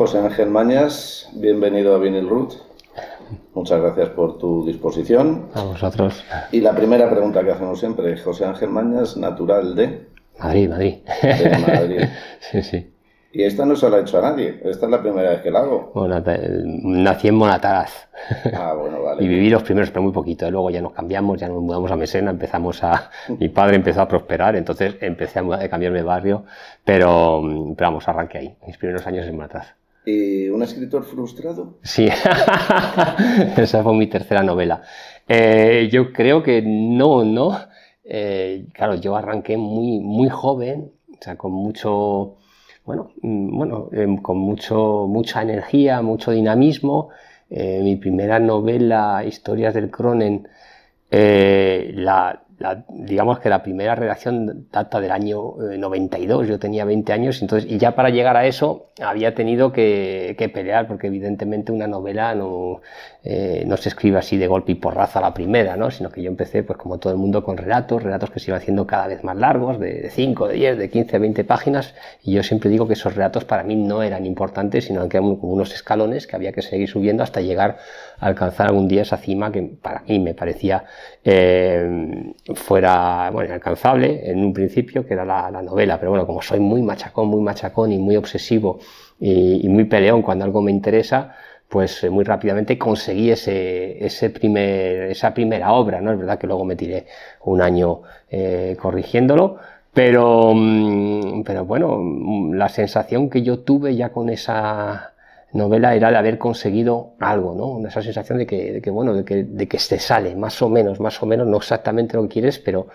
José Ángel Mañas, bienvenido a Vinyl Ruth. Muchas gracias por tu disposición. A vosotros. Y la primera pregunta que hacemos siempre, José Ángel Mañas, natural de... Madrid, Madrid. De Madrid. sí, sí. Y esta no se la he hecho a nadie, esta es la primera vez que la hago. Eh, nací en Monataraz. Ah, bueno, vale. y viví los primeros, pero muy poquito. Luego ya nos cambiamos, ya nos mudamos a Mesena, empezamos a. Mi padre empezó a prosperar, entonces empecé a, cambiar cambiarme de barrio, pero, mm, pero vamos, arranqué ahí, mis primeros años en Monataraz. Eh, ¿Un escritor frustrado? Sí, esa fue mi tercera novela. Eh, yo creo que no, no. Eh, claro, yo arranqué muy, muy joven, o sea, con mucho, bueno, mm, bueno, em, con mucho, mucha energía, mucho dinamismo. mi primera novela, Historias del Cronen, la, digamos que la primera redacción data del año 92, eh, yo tenía 20 años, entonces, y ya para llegar a eso había tenido que, pelear, porque evidentemente una novela no, eh, no se escribe así de golpe y porrazo a la primera, ¿no? sino que yo empecé, pues como todo el mundo, con relatos, relatos que se iban haciendo cada vez más largos, de 5, de 10, de 15, 20 páginas, y yo siempre digo que esos relatos para mí no eran importantes, sino que eran como unos escalones que había que seguir subiendo hasta llegar a alcanzar algún día esa cima que para mí me parecía... Eh, fuera, bueno, inalcanzable en un principio, que era la, novela, pero bueno, como soy muy machacón, muy machacón y muy obsesivo y, muy peleón cuando algo me interesa, pues eh, muy rápidamente conseguí ese, ese primer, esa primera obra, ¿no? Es verdad que luego me tiré un año eh, corrigiéndolo, pero, mm, pero bueno, mm, la sensación que yo tuve ya con esa novela era de haber conseguido algo, ¿no? Esa sensación de que, bueno, de que, de que se sale, más o menos, más o menos, no exactamente lo que quieres, pero,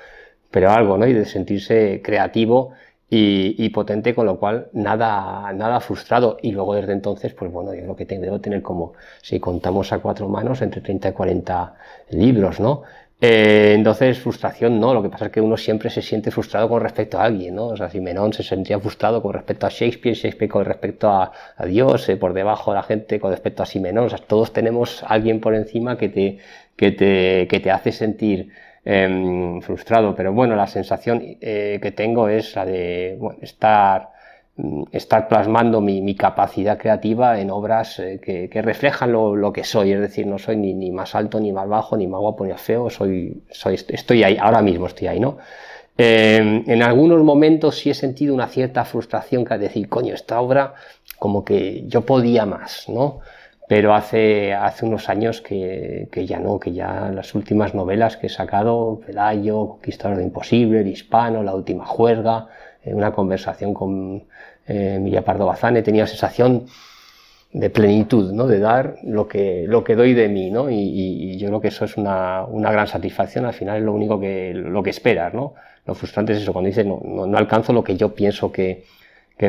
pero algo, ¿no? Y de sentirse creativo y, potente, con lo cual nada, nada frustrado. Y luego desde entonces, pues bueno, yo creo que tengo, debo tener como, si contamos a cuatro manos, entre 30 y 40 libros, ¿no? Eh, entonces, frustración no, lo que pasa es que uno siempre se siente frustrado con respecto a alguien, ¿no? O sea, Simenón se sentía frustrado con respecto a Shakespeare, Shakespeare con respecto a, Dios, eh, por debajo de la gente con respecto a Simenón, o sea, todos tenemos alguien por encima que te, que te, hace sentir em, frustrado, pero bueno, la sensación eh, que tengo es la de estar Mm, estar plasmando mi, capacidad creativa en obras eh, que, reflejan lo, que soy, es decir, no soy ni, más alto, ni más bajo, ni más guapo, ni más feo, soy, soy, estoy ahí, ahora mismo estoy ahí, ¿no? Em, en algunos momentos sí he sentido una cierta frustración, que decir, coño, esta obra como que yo podía más, ¿no? Pero hace, hace unos años que, que ya no, que ya las últimas novelas que he sacado, Pelayo, Conquistador de Imposible, El Hispano, La Última Juerga, eh, una conversación con, eh, Pardo Bazán, he tenido sensación de plenitud, ¿no? de dar lo que, lo que doy de mí, ¿no? y, yo creo que eso es una, gran satisfacción, al final es lo único que, lo que esperas, ¿no? lo frustrante es eso, cuando dices no, no, alcanzo lo que yo pienso que,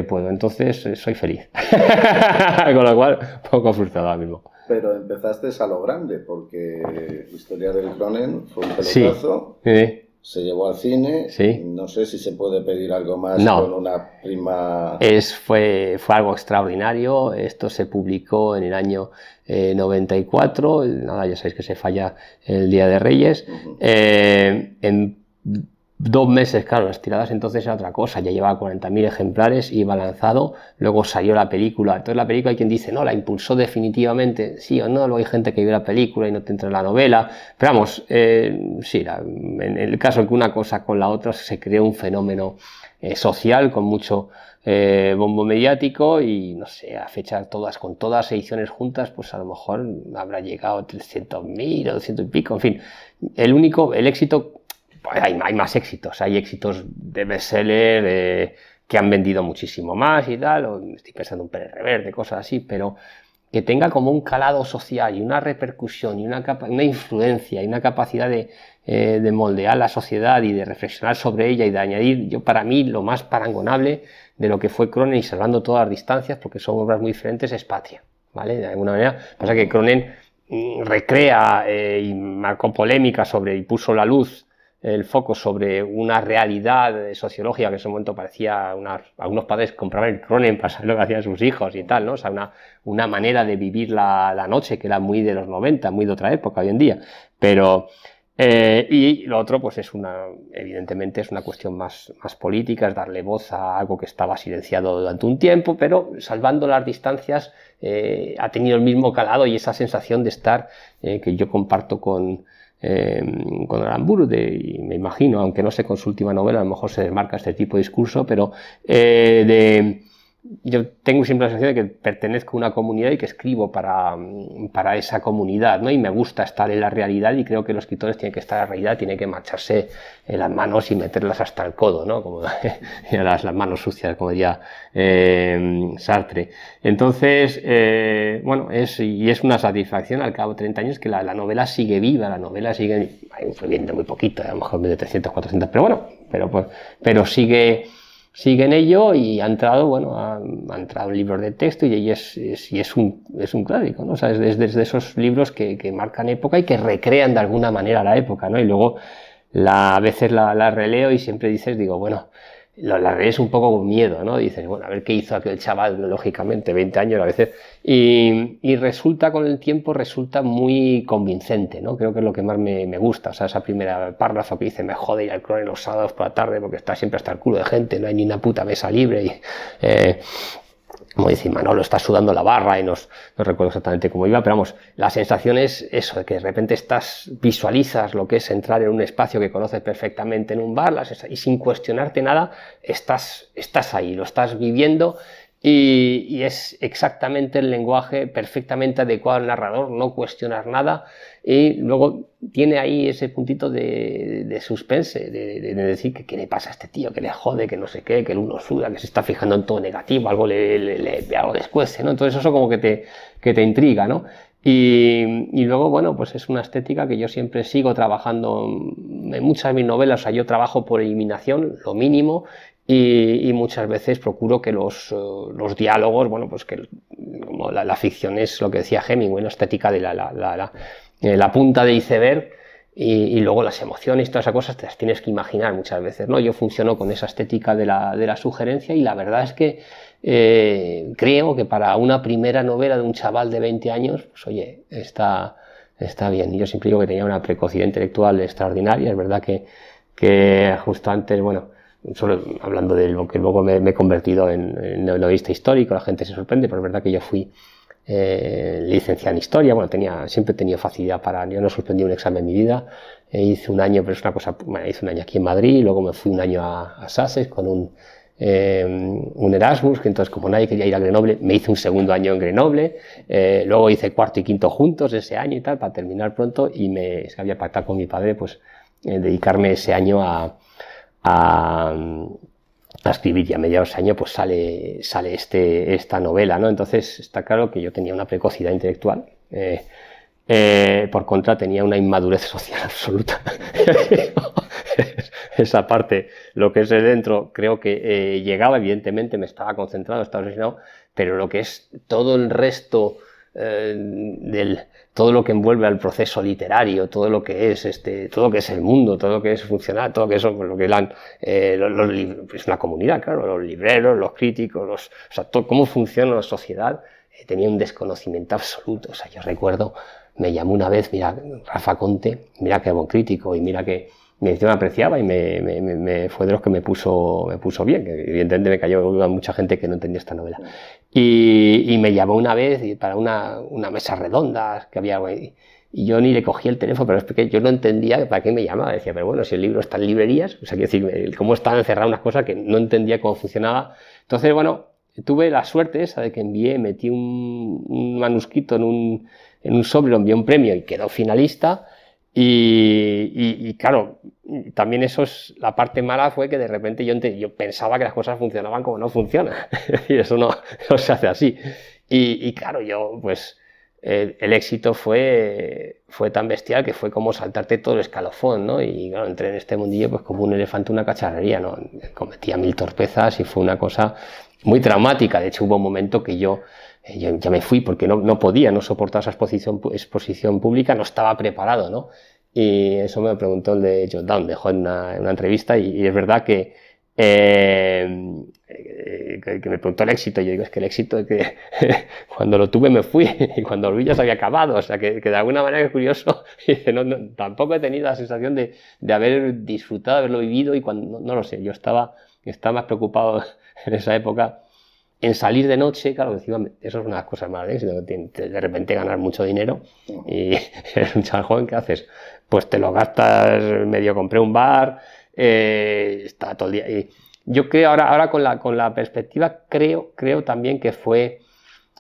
puedo, entonces eh, soy feliz, con lo cual poco frustrado ahora mismo. Pero empezaste a lo grande, porque Historia del Cronen fue un pelotazo. Sí, sí se llevó al cine. No sé si se puede pedir algo más con una prima. Es, fue, fue algo extraordinario. Esto se publicó en el año 94. Eh, Nada, ya sabéis que se falla el Día de Reyes. Eh, en dos meses, claro, las tiradas entonces era otra cosa, ya llevaba 40.000 ejemplares, iba lanzado, luego salió la película, entonces la película hay quien dice, no, la impulsó definitivamente, sí o no, luego hay gente que vio la película y no te entra en la novela, pero vamos, eh, sí, en el caso que una cosa con la otra se creó un fenómeno eh, social con mucho eh, bombo mediático y no sé, a fecha todas, con todas ediciones juntas, pues a lo mejor habrá llegado a 300.000 o 200 y pico, en fin, el único, el éxito hay, más éxitos, hay éxitos de bestseller eh, que han vendido muchísimo más y tal, estoy pensando en Pérez Reverde, cosas así, pero que tenga como un calado social y una repercusión y una, una influencia y una capacidad de, eh, de, moldear la sociedad y de reflexionar sobre ella y de añadir, yo para mí, lo más parangonable de lo que fue Cronen y salvando todas las distancias, porque son obras muy diferentes, es Patria, ¿vale? De alguna manera, pasa que Cronen mm, recrea eh, y marcó polémica sobre y puso la luz el foco sobre una realidad sociológica que en ese momento parecía una, algunos padres compraban el Cronen para saber lo que hacían sus hijos y tal, ¿no? O sea, una, una manera de vivir la, noche que era muy de los 90, muy de otra época hoy en día. Pero, eh, y lo otro, pues es una, evidentemente es una cuestión más, política, es darle voz a algo que estaba silenciado durante un tiempo, pero salvando las distancias, eh, ha tenido el mismo calado y esa sensación de estar, eh, que yo comparto con, Em, con con Aramburde, y me imagino, aunque no sé con su última novela, a lo mejor se desmarca este tipo de discurso, pero eh, de yo tengo siempre la sensación de que pertenezco a una comunidad y que escribo para, mm, para, esa comunidad, ¿no? Y me gusta estar en la realidad y creo que los escritores tienen que estar en la realidad, tienen que marcharse en las manos y meterlas hasta el codo, ¿no? Como las, las manos sucias, como diría eh, Sartre. Entonces, eh, bueno, es, y es una satisfacción al cabo de 30 años que la, la novela sigue viva, la novela sigue influyendo muy poquito, a lo mejor de 300, 400, pero bueno, pero, pues, pero sigue sigue en ello y ha entrado, bueno, ha, entrado libros de texto y, es, es, un, es, un, clásico, ¿no? O es desde esos libros que, que, marcan época y que recrean de alguna manera la época, ¿no? Y luego la, a veces la, la releo y siempre dices, digo, bueno, lo, la ves un poco con miedo, ¿no? Dices, bueno, a ver qué hizo aquel chaval, lógicamente, 20 años a veces, y, y resulta con el tiempo, resulta muy convincente, ¿no? Creo que es lo que más me, gusta, o sea, esa primera párrafo que dice, me jode ir al en los sábados por la tarde porque está siempre hasta el culo de gente, no hay ni una puta mesa libre, y, eh, como no Manolo, está sudando la barra y nos, no recuerdo exactamente cómo iba, pero vamos, la sensación es eso, de que de repente estás, visualizas lo que es entrar en un espacio que conoces perfectamente en un bar y sin cuestionarte nada, estás, estás ahí, lo estás viviendo y, es exactamente el lenguaje perfectamente adecuado al narrador, no cuestionar nada y luego tiene ahí ese puntito de, suspense, de, decir que qué le pasa a este tío, que le jode, que no sé qué, que el uno suda, que se está fijando en todo negativo, algo le, le, le algo ¿no? Entonces eso como que te, que te intriga, ¿no? Y, y, luego, bueno, pues es una estética que yo siempre sigo trabajando en muchas de mis novelas. O sea, yo trabajo por eliminación, lo mínimo, y, muchas veces procuro que los, eh, los diálogos, bueno, pues que como la, ficción es lo que decía Hemingway, la estética de la, la, eh, la punta de iceberg, y, y, luego las emociones, todas esas cosas te las tienes que imaginar muchas veces, ¿no? Yo funciono con esa estética de la, de la sugerencia y la verdad es que eh, creo que para una primera novela de un chaval de 20 años, pues oye, está, está bien. Y yo siempre digo que tenía una precocidad intelectual extraordinaria, es verdad que, que justo antes, bueno, solo hablando de lo que luego me, he convertido en, en, histórico, la gente se sorprende, pero es verdad que yo fui eh, licenciado en historia, bueno, tenía, siempre he tenido facilidad para, yo no suspendí un examen en mi vida, e hice un año, pero es una cosa, hice un año aquí en Madrid, luego me fui un año a, a con un, eh, un Erasmus, que entonces como nadie quería ir a Grenoble, me hice un segundo año en Grenoble, eh, luego hice cuarto y quinto juntos ese año y tal, para terminar pronto, y me es había pactado con mi padre, pues, eh, dedicarme ese año a, a, escribir y a mediados de año pues sale, sale este, esta novela, ¿no? Entonces está claro que yo tenía una precocidad intelectual. Eh, eh, por contra, tenía una inmadurez social absoluta. Esa parte, lo que es de dentro, creo que eh, llegaba, evidentemente, me estaba concentrado, estaba obsesionado, pero lo que es todo el resto eh, del, todo lo que envuelve al proceso literario, todo lo que es este, todo lo que es el mundo, todo lo que es funcionar, todo lo que son pues, lo que eh, es pues, una comunidad, claro, los libreros, los críticos, los, o cómo funciona la sociedad, eh, tenía un desconocimiento absoluto. O sea, yo recuerdo, me llamó una vez, mira, Rafa Conte, mira qué buen crítico y mira que me encima apreciaba y me, fue de los que me puso, me puso bien, evidentemente me cayó mucha gente que no entendía esta novela. Y, me llamó una vez para una, una mesa redonda que había y yo ni le cogí el teléfono, pero es que yo no entendía para qué me llamaba. Decía, pero bueno, si el libro está en librerías, o sea, quiero decir, cómo están encerradas unas cosas que no entendía cómo funcionaba. Entonces, bueno, tuve la suerte esa de que envié, metí un, manuscrito en un, en un sobre, lo envié un premio y quedó finalista. Y, claro, también eso es la parte mala fue que de repente yo, yo pensaba que las cosas funcionaban como no funcionan. y eso no, se hace así. Y, claro, yo pues el, éxito fue, fue tan bestial que fue como saltarte todo el escalofón, ¿no? Y claro, entré en este mundillo pues como un elefante una cacharrería, ¿no? Cometía mil torpezas y fue una cosa muy traumática. De hecho, hubo un momento que yo eh, yo ya me fui porque no, no podía, no soportaba esa exposición, exposición pública, no estaba preparado, ¿no? Y eso me lo preguntó el de John Down, dejó en una, entrevista y, es verdad em, eh, que, que, me preguntó el éxito. Yo digo, es que el éxito es que cuando lo tuve me fui y cuando lo vi ya se había acabado. O sea, que, de alguna manera es curioso. no, tampoco he tenido la sensación de, de, haber disfrutado, haberlo vivido y cuando, no, lo sé, yo estaba, estaba más preocupado en esa época en salir de noche, claro, encima, eso es una de las cosas malas, ¿eh? de repente ganar mucho dinero y eres un chaval joven, ¿qué haces? Pues te lo gastas, medio compré un bar, eh, está todo el día. Y yo creo, ahora, ahora con, la, con la perspectiva, creo, creo también que fue,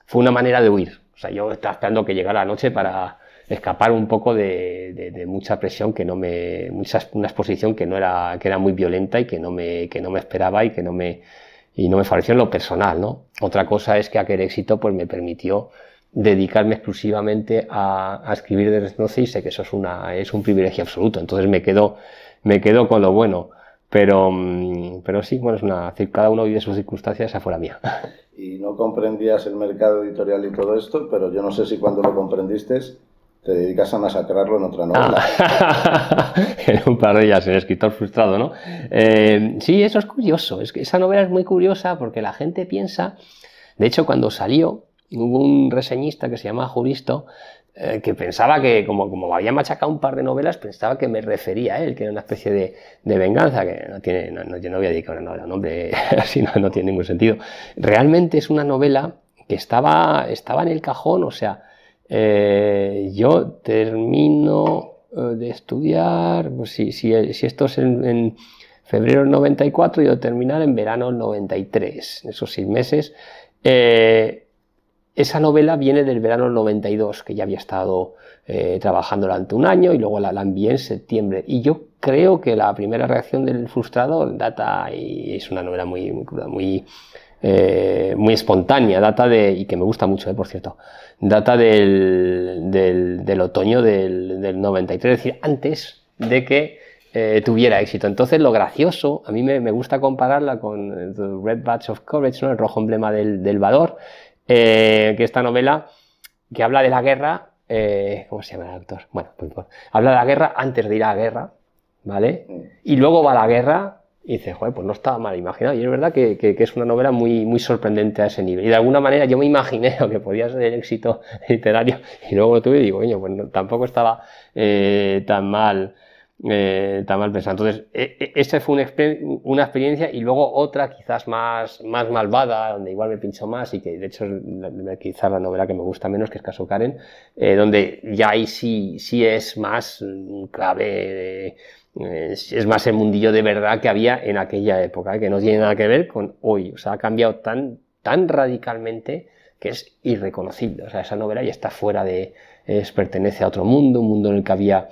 fue una manera de huir. O sea, yo estaba esperando que llegara la noche para escapar un poco de, mucha presión que no me, una exposición que no era, que era muy violenta y que no me, que no me esperaba y que no me, y no me favoreció en lo personal, ¿no? Otra cosa es que aquel éxito pues me permitió dedicarme exclusivamente a, escribir de no y sé que eso es, una, es un privilegio absoluto, entonces me quedo, me con lo bueno, pero, mm, pero sí, bueno, es una, cada uno vive sus circunstancias, esa mía. Y no comprendías el mercado editorial y todo esto, pero yo no sé si cuando lo comprendiste te dedicas a masacrarlo en otra novela. Ah, un par de ellas, el escritor frustrado, ¿no? Eh, sí, eso es curioso. Es que esa novela es muy curiosa porque la gente piensa. De hecho, cuando salió, hubo un reseñista que se llama Juristo eh, que pensaba que, como, como había machacado un par de novelas, pensaba que me refería a él, que era una especie de, venganza, que no tiene, yo no voy a dedicar una novela a un hombre, así no, tiene ningún sentido. Realmente es una novela que estaba, estaba en el cajón, o sea, eh, yo termino eh, de estudiar, pues, si, esto es en, febrero del 94, yo terminar en verano del 93, esos seis meses. Eh, esa novela viene del verano del 92, que ya había estado trabajando durante un año y luego la, la, envié en septiembre. Y yo creo que la primera reacción del frustrado data y es una novela muy, muy muy eh, muy espontánea, data de, y que me gusta mucho, eh, por cierto, data del, otoño del, 93, es decir, antes de que eh, tuviera éxito. Entonces, lo gracioso, a mí me, gusta compararla con The Red Badge of Courage, el rojo emblema del, valor, que esta novela que habla de la guerra, ¿cómo se llama el actor? Bueno, pues, pues, habla de la guerra antes de ir a la guerra, ¿vale? Y luego va la guerra y dice joder, pues no estaba mal imaginado. Y es verdad que, es una novela muy, muy sorprendente a ese nivel. Y de alguna manera yo me imaginé lo que podía ser el éxito literario. Y luego lo tuve y digo, bueno, pues tampoco estaba eh, tan mal. Eh, tan mal pensado. Entonces, eh, e, esa fue una, experiencia y luego otra quizás más, más malvada, donde igual me pincho más y que de hecho es quizás la novela que me gusta menos, que es Caso Karen, eh, donde ya ahí sí, sí es más mm, clave es, más el mundillo de verdad que había en aquella época, ¿eh? que no tiene nada que ver con hoy. O sea, ha cambiado tan, tan radicalmente que es irreconocible. O sea, esa novela ya está fuera de... pertenece a otro mundo, un mundo en el que había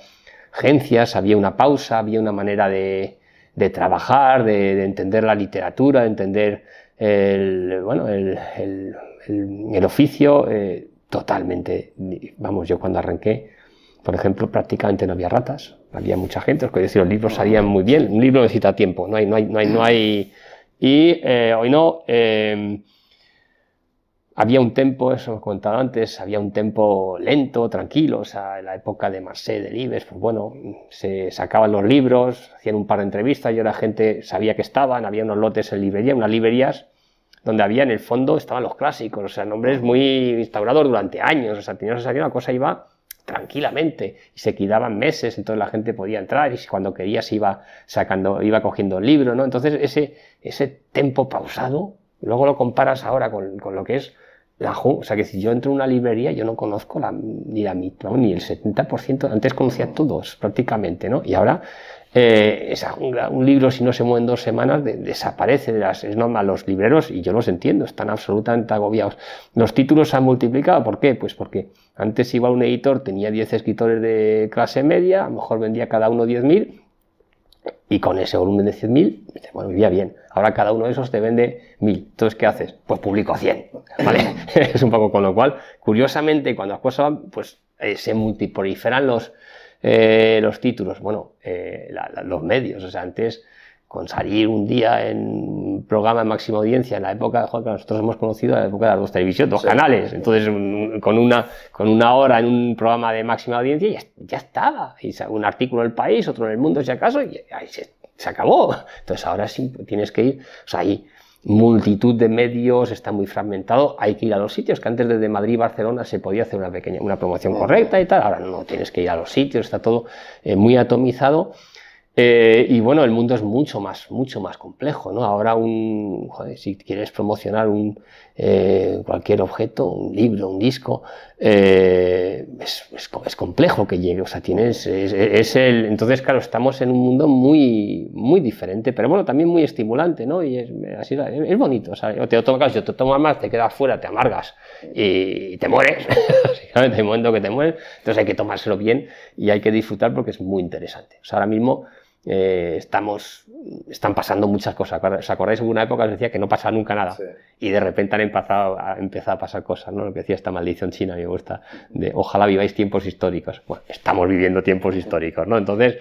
agencias, había una pausa, había una manera de, de trabajar, de, entender la literatura, de entender el, oficio eh, totalmente. Vamos, yo cuando arranqué, por ejemplo, prácticamente no había ratas, había mucha gente, os decir, los libros salían muy bien, un libro necesita tiempo, no hay, no hay, no hay, Y eh, hoy no, eh, había un tempo, eso he comentado antes, había un tiempo lento, tranquilo, o sea, en la época de Marseille, de Libes, pues bueno, se sacaban los libros, hacían un par de entrevistas, y la gente sabía que estaban, había unos lotes en librería, unas librerías donde había en el fondo estaban los clásicos, o sea, nombres muy instaurados durante años, o sea, tenía esa que una cosa iba tranquilamente y se quedaban meses, entonces la gente podía entrar y cuando quería se iba sacando, iba cogiendo el libro, ¿no? Entonces ese, ese tempo pausado, luego lo comparas ahora con, lo que es la o sea que si yo entro en una librería yo no conozco la, ni la mitad, ni el 70%, antes conocía todos prácticamente, ¿no? Y ahora eh, un, libro, si no se mueve en dos semanas, desaparece de las. Es normal, los libreros, y yo los entiendo, están absolutamente agobiados. Los títulos se han multiplicado, ¿por qué? Pues porque antes iba un editor, tenía 10 escritores de clase media, a lo mejor vendía cada uno 10.000, y con ese volumen de 100.000, bueno, vivía bien. Ahora cada uno de esos te vende 1.000. Entonces, ¿qué haces? Pues publico 100, ¿vale? es un poco con lo cual, curiosamente, cuando las cosas pues eh, se multiproliferan los eh, los títulos, bueno, eh, los medios, o sea, antes con salir un día en un programa de máxima audiencia, en la época de nosotros hemos conocido, la época de las dos televisiones, dos canales, entonces con, una, con una hora en un programa de máxima audiencia ya, estaba, y un artículo en el país, otro en el mundo si acaso, y ahí se, se acabó. Entonces ahora sí tienes que ir, o sea, ahí multitud de medios, está muy fragmentado, hay que ir a los sitios, que antes desde Madrid y Barcelona se podía hacer una pequeña, una promoción correcta y tal, ahora no, tienes que ir a los sitios, está todo eh, muy atomizado. Eh, y bueno, el mundo es mucho más, mucho más complejo, ¿no? Ahora un, joder, si quieres promocionar un, eh, cualquier objeto, un libro, un disco, eh, es, complejo que llegue, o sea, tienes, es, el, entonces, claro, estamos en un mundo muy, muy diferente, pero bueno, también muy estimulante, ¿no? Y es, así, es bonito, o sea, te tomas, yo te tomo más, te quedas fuera, te amargas y, te mueres, que te mueres, entonces hay que tomárselo bien y hay que disfrutar porque es muy interesante. ahora mismo eh, estamos, están pasando muchas cosas. ¿Os acordáis? de una época que decía que no pasaba nunca nada. Y de repente han empezado a, pasar cosas, ¿no? Lo que decía esta maldición china, me gusta, de ojalá viváis tiempos históricos. Bueno, estamos viviendo tiempos históricos, ¿no? Entonces,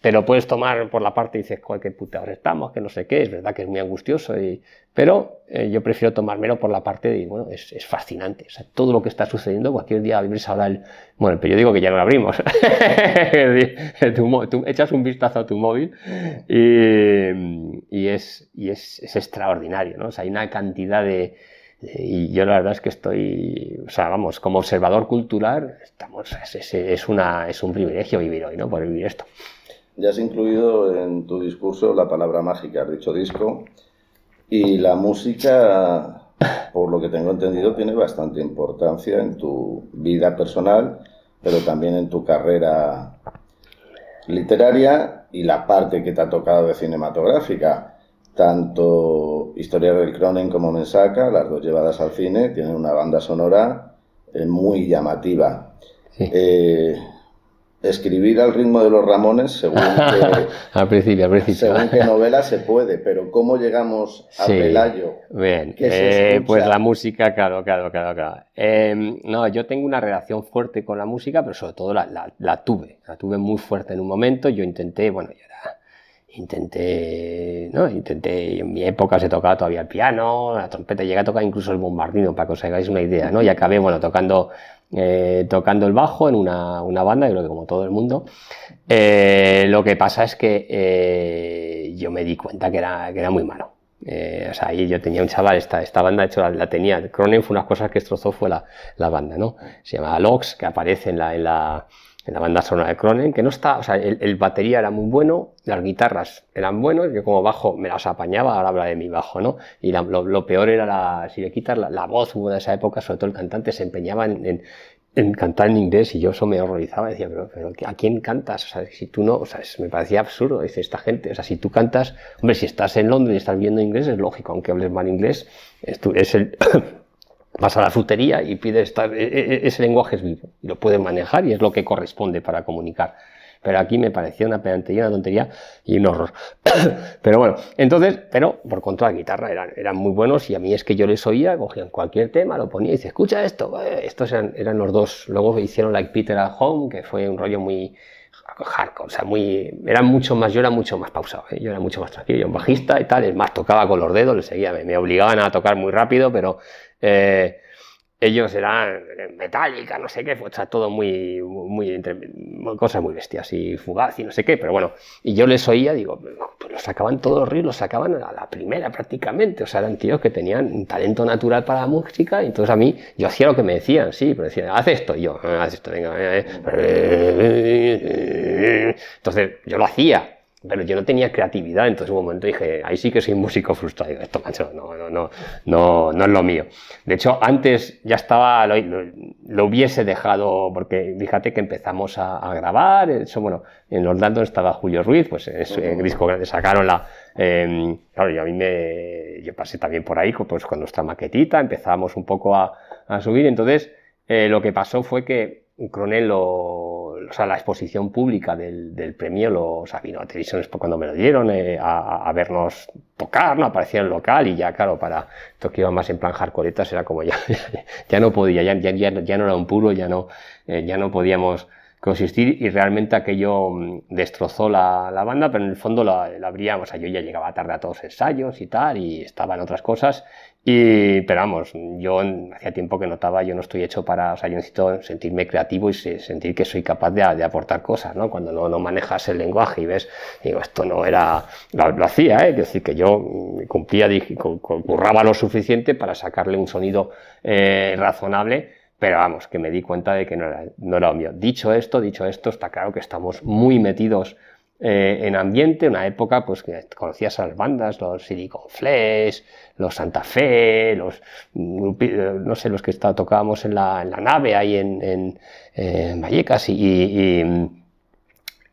te lo puedes tomar por la parte y dices, que qué ahora estamos, que no sé qué, es verdad que es muy angustioso, y... pero eh, yo prefiero tomármelo por la parte de, bueno, es, fascinante, todo lo que está sucediendo, cualquier día abres ahora el, bueno, el periódico que ya no lo abrimos, tú, echas un vistazo a tu móvil y, es, es, extraordinario, ¿no? hay una cantidad de, y yo la verdad es que estoy, o sea, vamos, como observador cultural, estamos, es, una, es un privilegio vivir hoy, ¿no? Por vivir esto. Ya has incluido en tu discurso la palabra mágica, dicho disco, y la música, por lo que tengo entendido, tiene bastante importancia en tu vida personal, pero también en tu carrera literaria y la parte que te ha tocado de cinematográfica. Tanto Historia del Cronen como Mensaca, las dos llevadas al cine, tienen una banda sonora eh, muy llamativa. Eh, escribir al ritmo de los Ramones, según que, principio, Según qué novela se puede, pero ¿cómo llegamos a Pelayo? Bien, eh, pues la música, claro, claro, claro, claro. Em, no, yo tengo una relación fuerte con la música, pero sobre todo la, tuve, la tuve muy fuerte en un momento, yo intenté, bueno, yo era intenté, ¿no? Intenté, en mi época se tocaba todavía el piano, la trompeta, llegué a tocar incluso el bombardino, para que os hagáis una idea, ¿no? Y acabé, bueno, tocando eh, tocando el bajo en una, una, banda, creo que como todo el mundo. Eh, lo que pasa es que eh, yo me di cuenta que era, que era muy malo. o sea, ahí yo tenía un chaval, esta, esta banda, de hecho la, tenía, Cronen fue unas cosas que destrozó fue la, la, banda, ¿no? Se llamaba Lox, que aparece en la, en la en la banda sonora de Cronen, que no está, o sea, el, batería era muy bueno, las guitarras eran buenas, yo como bajo me las apañaba, ahora habla de mi bajo, ¿no? Y lo, peor era, la, si le quitas la, voz, hubo de esa época, sobre todo el cantante se empeñaba en, cantar en inglés y yo eso me horrorizaba, decía, pero, ¿a quién cantas? O sea, si tú no, o sea, me parecía absurdo, dice esta gente, o sea, si tú cantas, hombre, si estás en Londres y estás viendo inglés, es lógico, aunque hables mal inglés, es, es el vas a la frutería y pides estar, e, e, e, ese lenguaje es vivo y lo puedes manejar y es lo que corresponde para comunicar. Pero aquí me parecía una pedantería, una tontería y un horror. pero bueno, entonces, pero por contra la guitarra eran, eran muy buenos y a mí es que yo les oía, cogían cualquier tema, lo ponía y dice, escucha esto, eh, estos eran, los dos. Luego hicieron Like Peter at Home, que fue un rollo muy, hardcore, o sea, muy, era mucho más, yo era mucho más pausado, ¿eh? yo era mucho más tranquilo, yo un bajista y tal, es más, tocaba con los dedos, le seguía, me, obligaban a tocar muy rápido, pero eh, ellos eran metálica, no sé qué, o todo muy, muy, cosas muy bestias y fugaz y no sé qué, pero bueno, y yo les oía, digo, pues los sacaban todos los ríos, los sacaban a la primera prácticamente, o sea, eran tíos que tenían un talento natural para la música, y entonces a mí, yo hacía lo que me decían, sí, pero decían, haz esto, y yo, ah, haz esto, venga, venga, eh, eh". entonces yo lo hacía, pero yo no tenía creatividad, entonces un momento dije, ahí sí que soy músico frustrado, esto macho, no, no, no, es lo mío. De hecho, antes ya estaba, lo, lo, hubiese dejado, porque fíjate que empezamos a, grabar, eh, eso, bueno, en los estaba Julio Ruiz, pues el eh, disco grande sacaron la, em, claro, yo yo pasé también por ahí, pues con nuestra maquetita, empezamos un poco a, subir, entonces, eh, lo que pasó fue que Cronel lo o sea, la exposición pública del, del premio, lo, o sea, vino a televisión cuando me lo dieron eh, a, vernos tocar, no aparecía en el local y ya, claro, para esto más en plan hardcoretas era como ya, ya, no podía, ya, ya, ya, no era un puro, ya no, eh, ya no podíamos consistir y realmente aquello mm, destrozó la, la banda, pero en el fondo la, la abríamos, o sea, yo ya llegaba tarde a todos los ensayos y tal, y estaban en otras cosas, y, pero vamos, yo hacía tiempo que notaba, yo no estoy hecho para, o sea, yo necesito sentirme creativo y sentir que soy capaz de, aportar cosas, ¿no? Cuando no, manejas el lenguaje y ves, digo, esto no era, lo, hacía, ¿eh? Es decir, que yo cumplía, curraba lo suficiente para sacarle un sonido eh, razonable, pero vamos, que me di cuenta de que no era, no era lo mío. Dicho esto, dicho esto, está claro que estamos muy metidos eh, en ambiente, una época pues que conocías a las bandas, los Silicon Flesh, los Santa Fe, los mm, eh, no sé, los que está, tocábamos en la, nave ahí en, Vallecas y,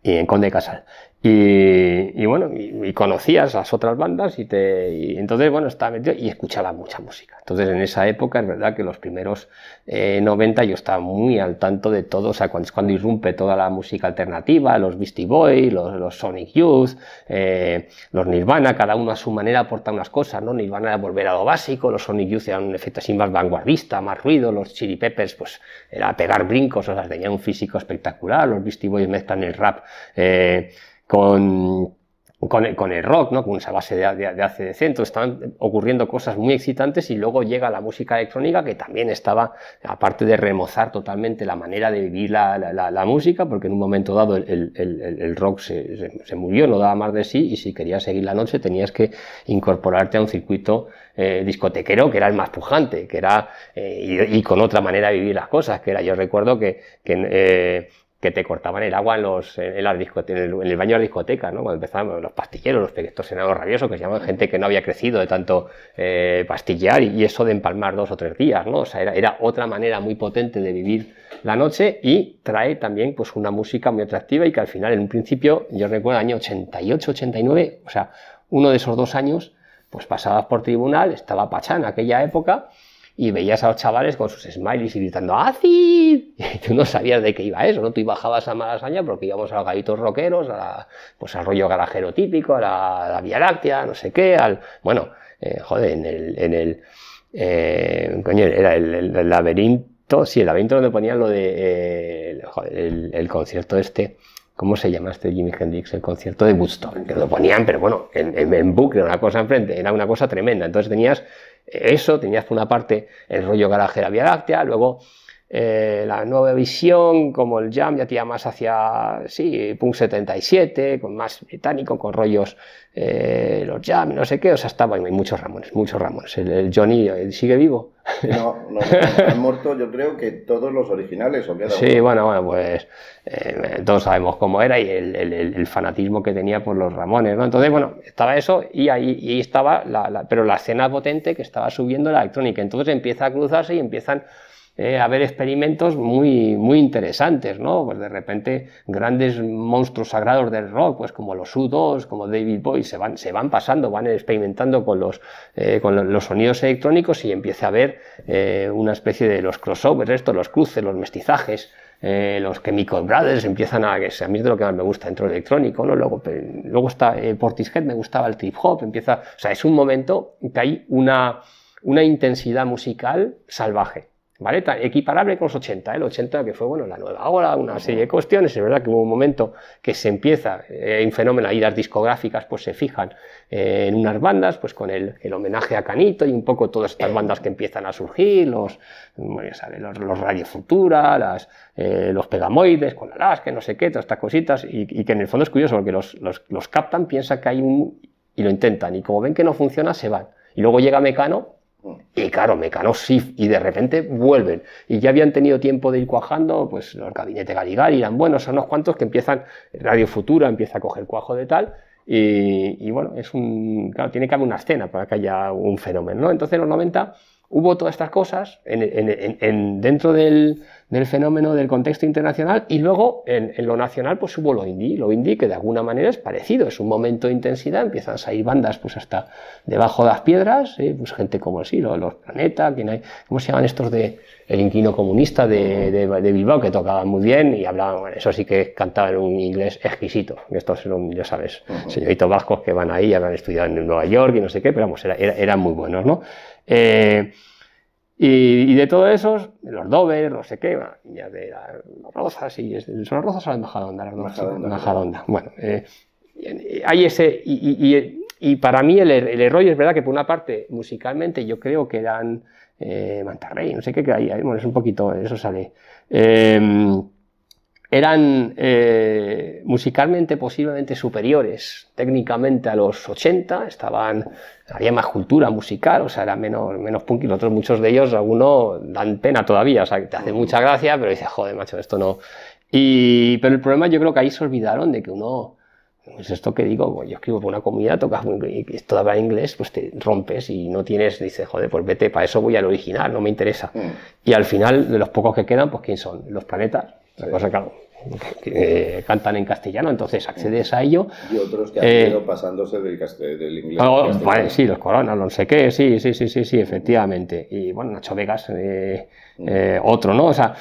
en Conde Casal. Y, bueno, y, conocías las otras bandas y te entonces, bueno, estaba metido y escuchaba mucha música. Entonces, en esa época es verdad que los primeros 90 eh, yo estaba muy al tanto de todo, o sea, cuando, cuando irrumpe toda la música alternativa, los Beastie Boys, los, Sonic Youth, eh, los Nirvana, cada uno a su manera aporta unas cosas, ¿no? Nirvana era volver a lo básico, los Sonic Youth eran un efecto así más vanguardista, más ruido, los Chili Peppers, pues, era pegar brincos, o sea, tenía un físico espectacular, los Beastie Boys mezclan el rap, eh, con, con, el, rock, ¿no? con esa base de, hace de ACDC. están ocurriendo cosas muy excitantes y luego llega la música electrónica que también estaba, aparte de remozar totalmente la manera de vivir la, la, música, porque en un momento dado el, rock se, se, murió, no daba más de sí y si querías seguir la noche tenías que incorporarte a un circuito eh, discotequero que era el más pujante, que era eh, y, con otra manera de vivir las cosas, que era, yo recuerdo que... Eh, que te cortaban el agua en, los, en, el, baño de la discoteca, ¿no? cuando empezaban los pastilleros, los en enanos rabiosos que se llaman gente que no había crecido de tanto eh, pastillar y, eso de empalmar dos o tres días, ¿no? sea, era, otra manera muy potente de vivir la noche y trae también pues una música muy atractiva y que al final en un principio, yo recuerdo el año 88, 89, o sea, uno de esos dos años, pues pasabas por tribunal, estaba Pachán aquella época, y veías a los chavales con sus smileys y gritando ¡Acid! Y tú no sabías de qué iba eso, ¿no? Tú bajabas a Malasaña porque íbamos a los gallitos rockeros, a la, pues al rollo garajero típico, a la, Vía Láctea, no sé qué, al... Bueno, eh, joder, en el... Eh, coño, era el, laberinto, sí, el laberinto donde ponían lo de... Eh, joder, el concierto este ¿Cómo se llamaste Jimmy Jimi Hendrix? El concierto de Woodstock, que lo ponían, pero bueno, en, bucle, una cosa enfrente, era una cosa tremenda. Entonces tenías eso, tenías por una parte el rollo garaje la Vía Láctea, luego eh, la nueva visión, como el jam, ya tira más hacia, sí, punk 77, con más británico, con rollos, eh, los jam, no sé qué, o sea, estaba, hay muchos Ramones, muchos Ramones, el, Johnny eh, sigue vivo. No, no, han muerto yo creo que todos los originales, ¿o Sí, bueno, bueno, pues todos sabemos cómo era y el, fanatismo que tenía por los Ramones, ¿no? Entonces, bueno, estaba eso y ahí, y estaba, pero la escena potente que estaba subiendo la electrónica, entonces empieza a cruzarse y empiezan eh, a ver experimentos muy, muy interesantes, ¿no? Pues de repente grandes monstruos sagrados del rock, pues como los U2, como David Bowie, se van, se van pasando, van experimentando con los, eh, con los, sonidos electrónicos y empieza a haber eh, una especie de los crossovers, esto, los cruces, los mestizajes. Eh, los Chemical Brothers empiezan a, que a mí es de lo que más me gusta dentro del electrónico, ¿no? Luego, luego está Portishead, me gustaba el trip hop, empieza, o sea, es un momento que hay una, una intensidad musical salvaje. ¿vale? Equiparable con los 80, ¿eh? el 80 que fue, bueno, la nueva ola, una serie de cuestiones, es verdad que hubo un momento que se empieza, en eh, un fenómeno, ahí las discográficas pues se fijan eh, en unas bandas, pues con el, el, homenaje a Canito y un poco todas estas bandas que empiezan a surgir, los, ya los, los, Radio Futura, las, los Pegamoides, con Alaska, no sé qué, todas estas cositas, y, y, que en el fondo es curioso porque los, los, los captan, piensan que hay un... y lo intentan, y como ven que no funciona, se van. Y luego llega Mecano y claro, me y de repente vuelven. Y ya habían tenido tiempo de ir cuajando, pues los Gabinete Garigal eran buenos, son unos cuantos que empiezan, Radio Futura empieza a coger cuajo de tal. Y, bueno, es un. Claro, tiene que haber una escena para que haya un fenómeno, Entonces, en los 90 hubo todas estas cosas en, dentro del, fenómeno del contexto internacional y luego en, lo nacional pues hubo lo indie, lo indie que de alguna manera es parecido, es un momento de intensidad, empiezan a salir bandas pues hasta debajo de las piedras, ¿eh? pues gente como así, los, los Planeta, quien hay, ¿cómo se llaman estos de El Inquino Comunista de, de, Bilbao que tocaban muy bien y hablaban, eso sí que cantaban un inglés exquisito, estos son, ya sabes, señoritos vascos que van ahí, habían estudiado en Nueva York y no sé qué, pero vamos, eran muy buenos, ¿no? Eh, y, de todos esos, los Dover, no sé qué, ya de las Rosas y son las Rosas o las Majadonda, las Bueno, eh, eh, hay ese, y, para mí el, el error es verdad que por una parte, musicalmente, yo creo que eran eh, Mantarrey, no sé qué, que es un poquito, eso sale eran eh, musicalmente posiblemente superiores técnicamente a los 80, estaban, había más cultura musical, o sea, era menos, menos punk y los otros, muchos de ellos, algunos dan pena todavía, o sea, te hace mucha gracia, pero dices, joder, macho, esto no. Y, pero el problema yo creo que ahí se olvidaron de que uno, Es pues esto que digo, pues yo escribo para una comunidad, tocas y todo habla inglés, pues te rompes y no tienes, dices, joder, pues vete, para eso voy al original, no me interesa. Mm. Y al final, de los pocos que quedan, pues ¿quién son? Los planetas que, cantan en castellano, entonces accedes a ello. Y otros que han eh, ido pasándose del, inglés. Oh, pues, sí, los coronas, no sé qué, sí, sí, sí, sí, sí, efectivamente. Y bueno, Nacho Vegas, eh, mm. eh, otro, ¿no? O sea,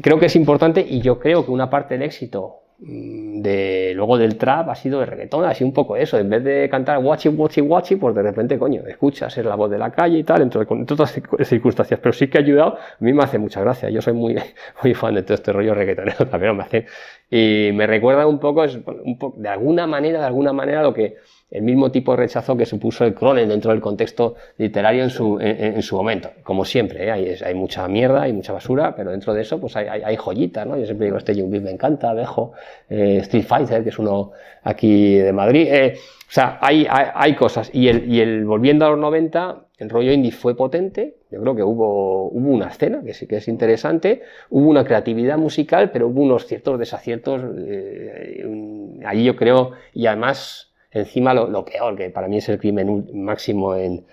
creo que es importante y yo creo que una parte del éxito Mm, de luego del trap ha sido de reggaetón, así un poco eso. En vez de cantar watchy, watchy, watchy, pues de repente, coño, escuchas, es la voz de la calle y tal, entre, todas otras circunstancias. Pero sí que ha ayudado, a mí me hace mucha gracia. Yo soy muy, muy fan de todo este rollo reggaetonero también, me hace. Y me recuerda un poco, es, un poco, de alguna manera, de alguna manera, lo que el mismo tipo de rechazo que supuso el Cronen dentro del contexto literario en su, en, su momento. Como siempre, ¿eh? hay, hay, mucha mierda, hay mucha basura, pero dentro de eso pues hay, hay, joyitas, ¿no? Yo siempre digo, este Young me encanta, Dejo, eh, Street Fighter, que es uno aquí de Madrid. Eh, o sea, hay, hay, cosas. Y el, y el volviendo a los 90, el rollo indie fue potente. Yo creo que hubo, hubo una escena que sí que es interesante. Hubo una creatividad musical, pero hubo unos ciertos desaciertos. allí yo creo, y además encima lo, peor, que para mí es el crimen máximo en,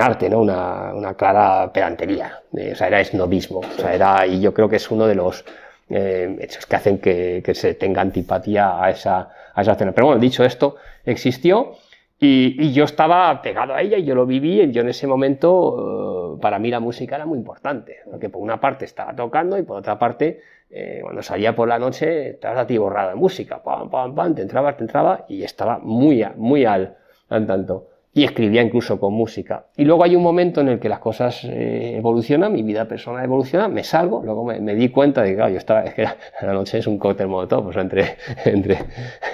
arte, ¿no? Una, clara pedantería, eh, o sea, era esnovismo, o sea, era, y yo creo que es uno de los eh, hechos que hacen que, se tenga antipatía a esa, a esa escena. Pero bueno, dicho esto, existió, y, y, yo estaba pegado a ella y yo lo viví. Y yo en ese momento, eh, para mí la música era muy importante, porque por una parte estaba tocando y por otra parte eh, cuando salía por la noche estabas borrada de música, pam, pam, pam, te entraba, te entraba y estaba muy, muy al, tanto. Y escribía incluso con música. Y luego hay un momento en el que las cosas eh, evolucionan, mi vida personal evoluciona, me salgo, luego me, di cuenta de que, yo estaba, que la, noche es un cóctel molotov, pues entre, entre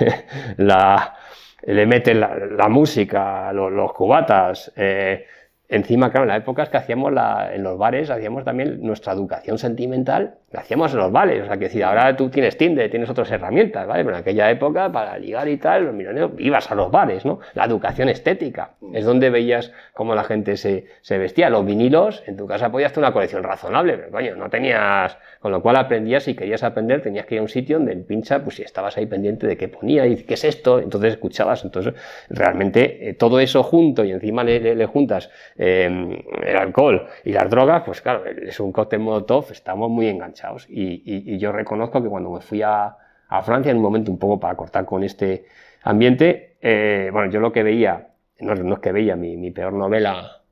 la, le meten la, la música, los, los cubatas, eh, Encima, claro, en las épocas que hacíamos la, en los bares, hacíamos también nuestra educación sentimental, la hacíamos en los bares. O sea, que decir, ahora tú tienes Tinder, tienes otras herramientas, ¿vale? Pero en aquella época, para ligar y tal, los millones, ibas a los bares, ¿no? La educación estética, es donde veías cómo la gente se, vestía. Los vinilos, en tu casa podías tener una colección razonable, pero coño, no tenías. Con lo cual aprendías, y querías aprender, tenías que ir a un sitio donde el pincha, pues si estabas ahí pendiente de qué ponía y qué es esto, entonces escuchabas. Entonces, realmente, eh, todo eso junto y encima le, le juntas Em, el alcohol y las drogas, pues claro, es un cóctel top, estamos muy enganchados. Y, yo reconozco que cuando me fui a, Francia, en un momento un poco para cortar con este ambiente, eh, bueno, yo lo que veía, no, es que veía, mi, peor novela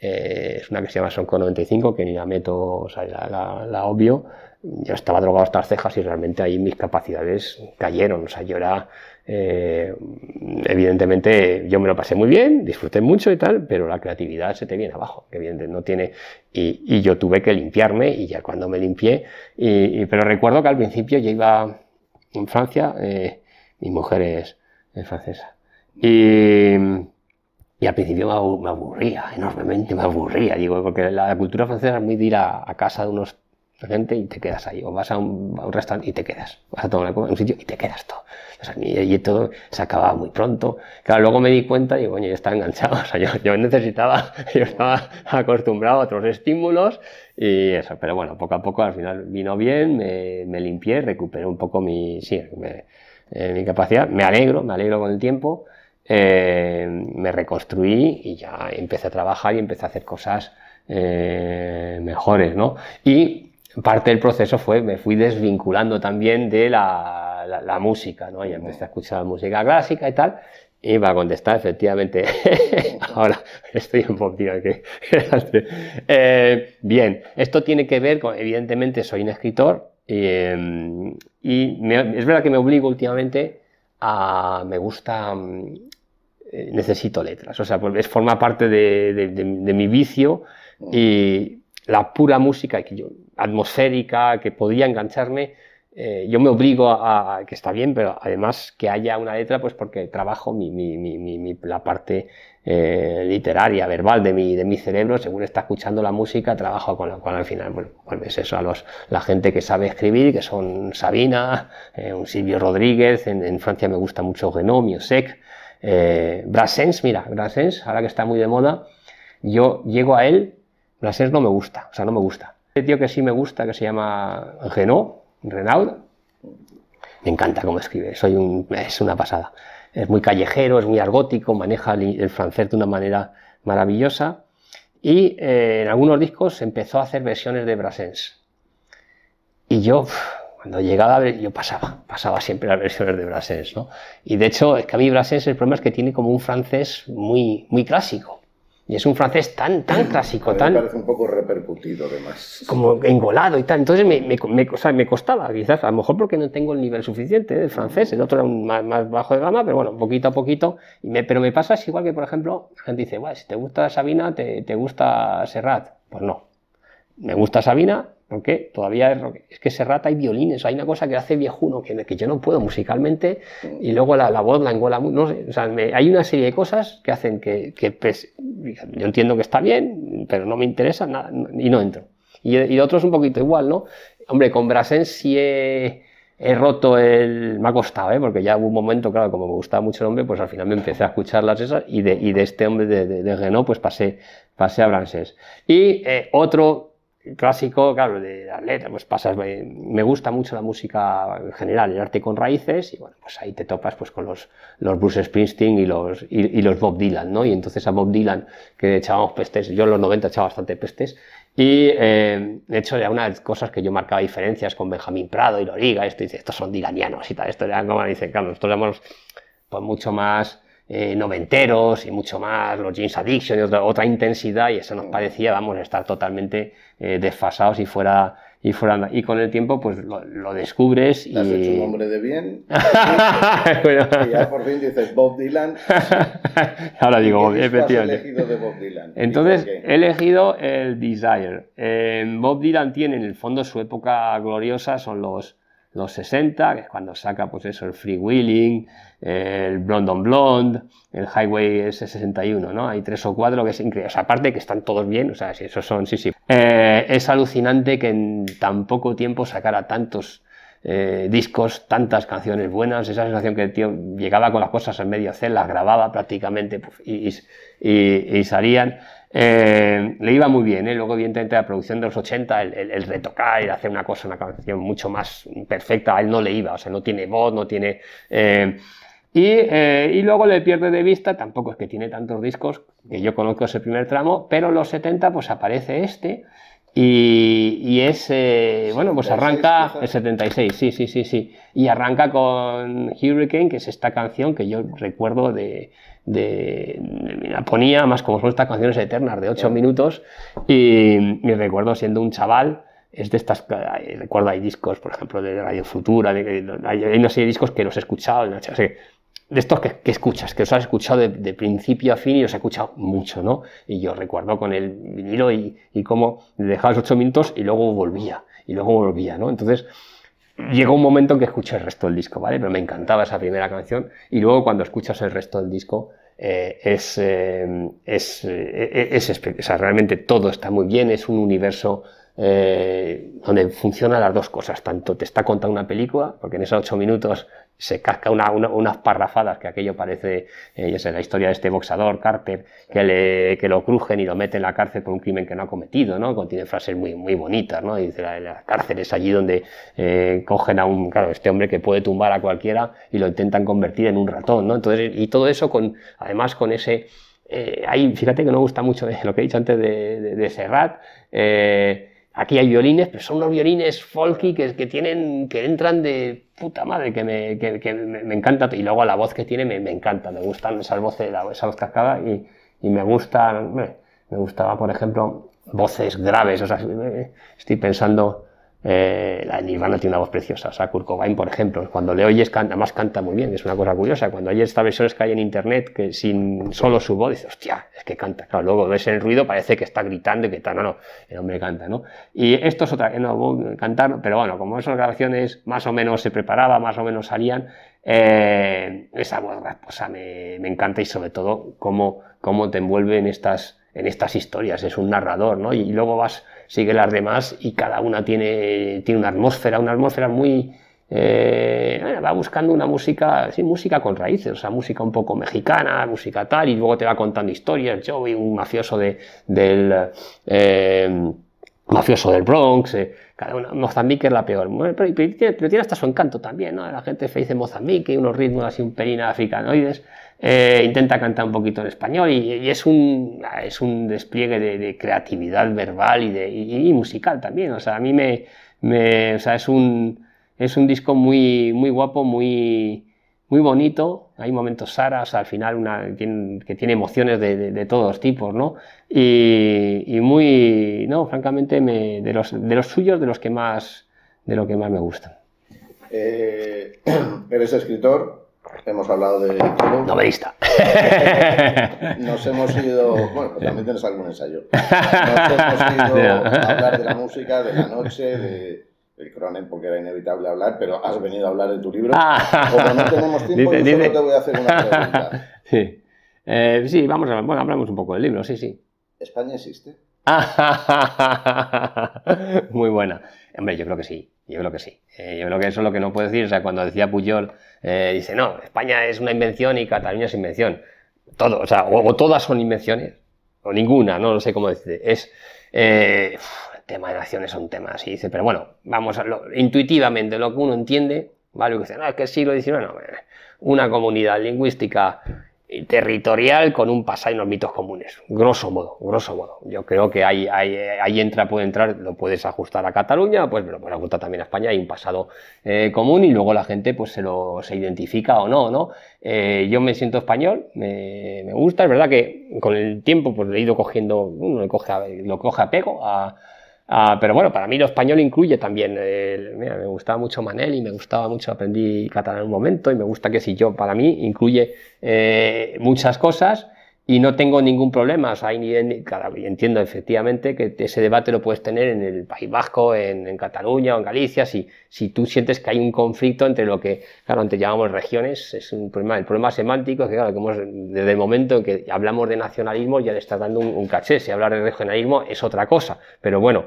eh, es una que se llama Sonco 95, que ni la meto, o sea, la, la obvio, yo estaba drogado hasta las cejas y realmente ahí mis capacidades cayeron, o sea, yo era eh, evidentemente yo me lo pasé muy bien, disfruté mucho y tal, pero la creatividad se te viene abajo, evidentemente no tiene, y, yo tuve que limpiarme y ya cuando me limpié, y, pero recuerdo que al principio yo iba en Francia, eh, mi mujer es, francesa, y, y, al principio me aburría, enormemente me aburría, digo, porque la cultura francesa es muy de ir a casa de unos gente y te quedas ahí, o vas a un, restaurante y te quedas, vas a tomar una un sitio y te quedas todo. y, todo se acababa muy pronto. Claro, luego me di cuenta y digo, ya yo estaba enganchado, o sea, yo, necesitaba, yo estaba acostumbrado a otros estímulos y eso, pero bueno, poco a poco al final vino bien, me, limpié, recuperé un poco mi, eh, mi capacidad, me alegro, me alegro con el tiempo. Eh, me reconstruí y ya empecé a trabajar y empecé a hacer cosas eh, mejores, ¿no? Y parte del proceso fue, me fui desvinculando también de la, música, ¿no? Ya empecé a escuchar música clásica y tal, iba a contestar, efectivamente. Ahora estoy un poquito que eh, Bien, esto tiene que ver con, evidentemente, soy un escritor em, y, es verdad que me obligo últimamente a. Me gusta. Mm, eh, necesito letras, o sea, pues forma parte de, de mi vicio y la pura música, que yo atmosférica que podría engancharme, eh, yo me obligo a, que está bien, pero además que haya una letra, pues porque trabajo mi, la parte eh, literaria, verbal de mi, de mi cerebro, según está escuchando la música, trabajo con la cual al final, bueno, pues eso, a los, la gente que sabe escribir, que son Sabina, eh, un Silvio Rodríguez, en, Francia me gusta mucho Renaud, Sec, Brassens, mira, Brassens, ahora que está muy de moda, yo llego a él, Brassens no me gusta, o sea, no me gusta este tío que sí me gusta, que se llama Renaud, Renaud, me encanta cómo escribe, soy un, es una pasada. Es muy callejero, es muy argótico, maneja el francés de una manera maravillosa. Y eh, en algunos discos empezó a hacer versiones de Brassens. Y yo, cuando llegaba, yo pasaba, pasaba siempre las versiones de Brassens. ¿no? Y de hecho, es que a mí Brassens el problema es que tiene como un francés muy, muy clásico. Y es un francés tan, tan clásico, me tan... parece un poco repercutido, además. Como engolado y tal. Entonces me, me, me, costaba, quizás, a lo mejor porque no tengo el nivel suficiente del francés. El otro era un más, bajo de gama, pero bueno, poquito a poquito. Y me, pero me pasa es igual que, por ejemplo, la gente dice, si te gusta Sabina, te, te gusta Serrat. Pues no. Me gusta Sabina, porque todavía es, es que Serrat hay violines, hay una cosa que hace viejuno que, que yo no puedo musicalmente y luego la, la voz la engola, no sé, hay una serie de cosas que hacen que, pues, yo entiendo que está bien, pero no me interesa nada, y no entro. Y, de otros un poquito igual, ¿no? Hombre, con Brasen sí he, roto el... me ha costado, ¿eh? Porque ya hubo un momento, claro, como me gustaba mucho el hombre, pues al final me empecé a escuchar las esas y de, este hombre de, de, Renault, pues pasé, pasé a Bransés. Y eh, otro clásico, claro, de las letras, pues pasas, eh, me gusta mucho la música en general, el arte con raíces, y bueno, pues ahí te topas pues con los, los Bruce Springsteen y los, y, los Bob Dylan, ¿no? Y entonces a Bob Dylan, que echábamos pestes, yo en los 90 echaba bastante pestes, y eh, de hecho una de las cosas que yo marcaba diferencias con Benjamín Prado y Loriga, esto dice, estos son dilanianos y tal, esto era como dice, claro, nosotros éramos pues mucho más eh, noventeros y mucho más, los Jeans Addiction y otra, intensidad, y eso nos mm. parecía, vamos, a estar totalmente eh, desfasados y fuera, y fuera. Y con el tiempo, pues lo, descubres. y... has hecho un hombre de bien. ya por fin dices Bob Dylan. Ahora digo Entonces, he elegido el Desire. Eh, Bob Dylan tiene en el fondo su época gloriosa, son los los 60, que es cuando saca pues eso, el Freewheeling, el Blonde on Blonde, el Highway S61, ¿no? Hay tres o cuatro que es increíble. aparte que están todos bien, o sea, si esos son, sí, sí. Eh, es alucinante que en tan poco tiempo sacara tantos eh, discos, tantas canciones buenas, esa sensación que el tío llegaba con las cosas en medio hacer, las grababa prácticamente y, y, salían. Eh, le iba muy bien, ¿eh? luego evidentemente la producción de los 80, el, retocar, el hacer una cosa, una canción mucho más perfecta, a él no le iba, o sea, no tiene voz, no tiene... Eh, y, y, luego le pierde de vista, tampoco es que tiene tantos discos, que yo conozco ese primer tramo, pero en los 70 pues aparece este, y, es, eh, bueno, pues arranca el 76, sí, sí, sí, sí. Y arranca con Hurricane, que es esta canción que yo recuerdo de, de, la ponía, más como son estas canciones eternas de 8 minutos, y, me recuerdo siendo un chaval, es de estas, eh, recuerdo hay discos, por ejemplo, de Radio Futura, hay, una serie de discos que los he escuchado, o de estos que, escuchas, que os has escuchado de, principio a fin y os he escuchado mucho, ¿no? Y yo recuerdo con el vinilo y, y cómo dejabas ocho minutos y luego volvía, y luego volvía, ¿no? Entonces, llegó un momento en que escuché el resto del disco, ¿vale? Pero me encantaba esa primera canción y luego cuando escuchas el resto del disco eh, es, eh, es, eh, e, es, o sea, realmente todo está muy bien, es un universo donde funcionan las dos cosas, tanto te está contando una película, porque en esos ocho minutos se casca unas parrafadas que aquello parece, eh, sé, la historia de este boxador, Carter, que, le, lo crujen y lo meten en la cárcel por un crimen que no ha cometido, ¿no? Contiene frases muy, muy bonitas, ¿no? dice, la, cárcel es allí donde eh, cogen a un, claro, este hombre que puede tumbar a cualquiera y lo intentan convertir en un ratón, ¿no? Entonces, y todo eso con, además con ese, eh, ahí, fíjate que no me gusta mucho eh, lo que he dicho antes de, Serrat, Aquí hay violines, pero son unos violines folky que, que tienen, que entran de puta madre, que me, que, me, encanta. Y luego la voz que tiene me, encanta, me gustan esas voces, la, esa voz y, me gustan, me, me gustaba, por ejemplo, voces graves. O sea, estoy pensando eh, Nirvana tiene una voz preciosa. O sea, por ejemplo, cuando le oyes, canta, además canta muy bien, es una cosa curiosa. Cuando hay estas versiones que hay en internet, que sin solo su voz, dices, hostia, es que canta. Claro, luego ves el ruido, parece que está gritando y que tal, no, no, el hombre canta, ¿no? Y esto es otra, no cantar, pero bueno, como esas grabaciones más o menos se preparaba, más o menos salían, eh, esa voz rasposa me, me, encanta y sobre todo cómo, cómo te envuelve en estas, en estas historias. Es un narrador, ¿no? y luego vas sigue las demás y cada una tiene, tiene una atmósfera, una atmósfera muy... Eh, va buscando una música, sí, música con raíces, o sea, música un poco mexicana, música tal, y luego te va contando historias. Yo vi un mafioso de, del... Eh, mafioso del Bronx, eh, cada Mozambique es la peor, pero, tiene, hasta su encanto también, ¿no? La gente feliz de Mozambique, unos ritmos así un pelín africanoides, eh, intenta cantar un poquito en español y, es, un, es un despliegue de, creatividad verbal y, musical también, o sea, a mí me, es un, es un disco muy, muy guapo, muy, muy bonito, hay momentos saras, al final una, que tiene emociones de, de, todos tipos, ¿no? Y, y, muy, no, francamente, me, de, los, de los suyos, de los que más, de lo que más me gustan. Eh, eres escritor, hemos hablado de todo. Novelista. Nos hemos ido, bueno, también tienes algún ensayo. Nos hemos ido a hablar de la música, de la noche, de el Cronen porque era inevitable hablar, pero has venido a hablar de tu libro. Ah, no tenemos tiempo, yo solo te voy a hacer una pregunta. Sí, eh, sí vamos a bueno, hablamos un poco del libro, sí, sí. ¿España existe? Muy buena. Hombre, yo creo que sí, yo creo que sí. Eh, yo creo que eso es lo que no puedo decir. O sea, cuando decía Puyol, eh, dice, no, España es una invención y Cataluña es invención. Todo, o sea, o, todas son invenciones, o ninguna, no, no sé cómo decir. Es, tema de naciones son temas, tema dice, pero bueno, vamos a intuitivamente lo que uno entiende, ¿vale? que Dice, no, ah, es que sí lo XIX, no, una comunidad lingüística territorial con un pasado y unos mitos comunes, grosso modo, grosso modo. Yo creo que ahí, ahí, entra, puede entrar, lo puedes ajustar a Cataluña, pues lo puedes ajustar también a España, hay un pasado eh, común y luego la gente pues se lo se identifica o no, ¿no? Eh, yo me siento español, me, gusta, es verdad que con el tiempo pues he ido cogiendo, uno le coge, lo coge apego a, Ah, pero bueno, para mí lo español incluye también, eh, mira, me gustaba mucho Manel y me gustaba mucho, aprendí catalán en un momento y me gusta que si yo, para mí incluye eh, muchas cosas y no tengo ningún problema. O entiendo efectivamente que ese debate lo puedes tener en el País Vasco, en, Cataluña o en Galicia, si, si tú sientes que hay un conflicto entre lo que, claro, antes llamamos regiones, es un problema. El problema semántico es que, claro, que hemos, desde el momento en que hablamos de nacionalismo ya le estás dando un, caché. Si hablar de regionalismo es otra cosa. Pero bueno,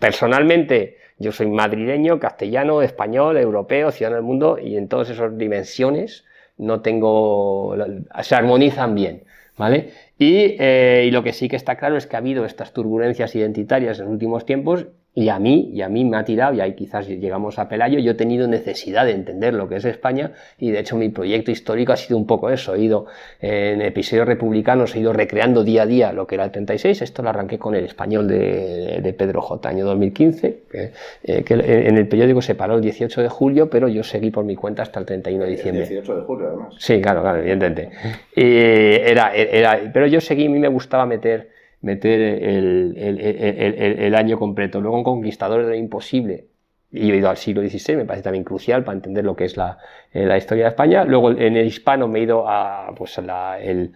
personalmente yo soy madrileño, castellano, español, europeo, ciudadano del mundo y en todas esas dimensiones no tengo, se armonizan bien. ¿Vale? Y, eh, y, lo que sí que está claro es que ha habido estas turbulencias identitarias en los últimos tiempos y a mí, y a mí me ha tirado, y ahí quizás llegamos a Pelayo, yo he tenido necesidad de entender lo que es España, y de hecho mi proyecto histórico ha sido un poco eso, he ido en episodios republicanos, he ido recreando día a día lo que era el 36, esto lo arranqué con el español de, Pedro J, año 2015, que, eh, en el periódico se paró el 18 de julio, pero yo seguí por mi cuenta hasta el 31 de diciembre. El 18 de julio, además. Sí, claro, claro, evidentemente. Y era, era, pero yo seguí, a mí me gustaba meter meter el, año completo. Luego en Conquistadores de lo Imposible, y he ido al siglo XVI, me parece también crucial para entender lo que es eh, la, historia de España. Luego en el hispano me he ido a pues, el,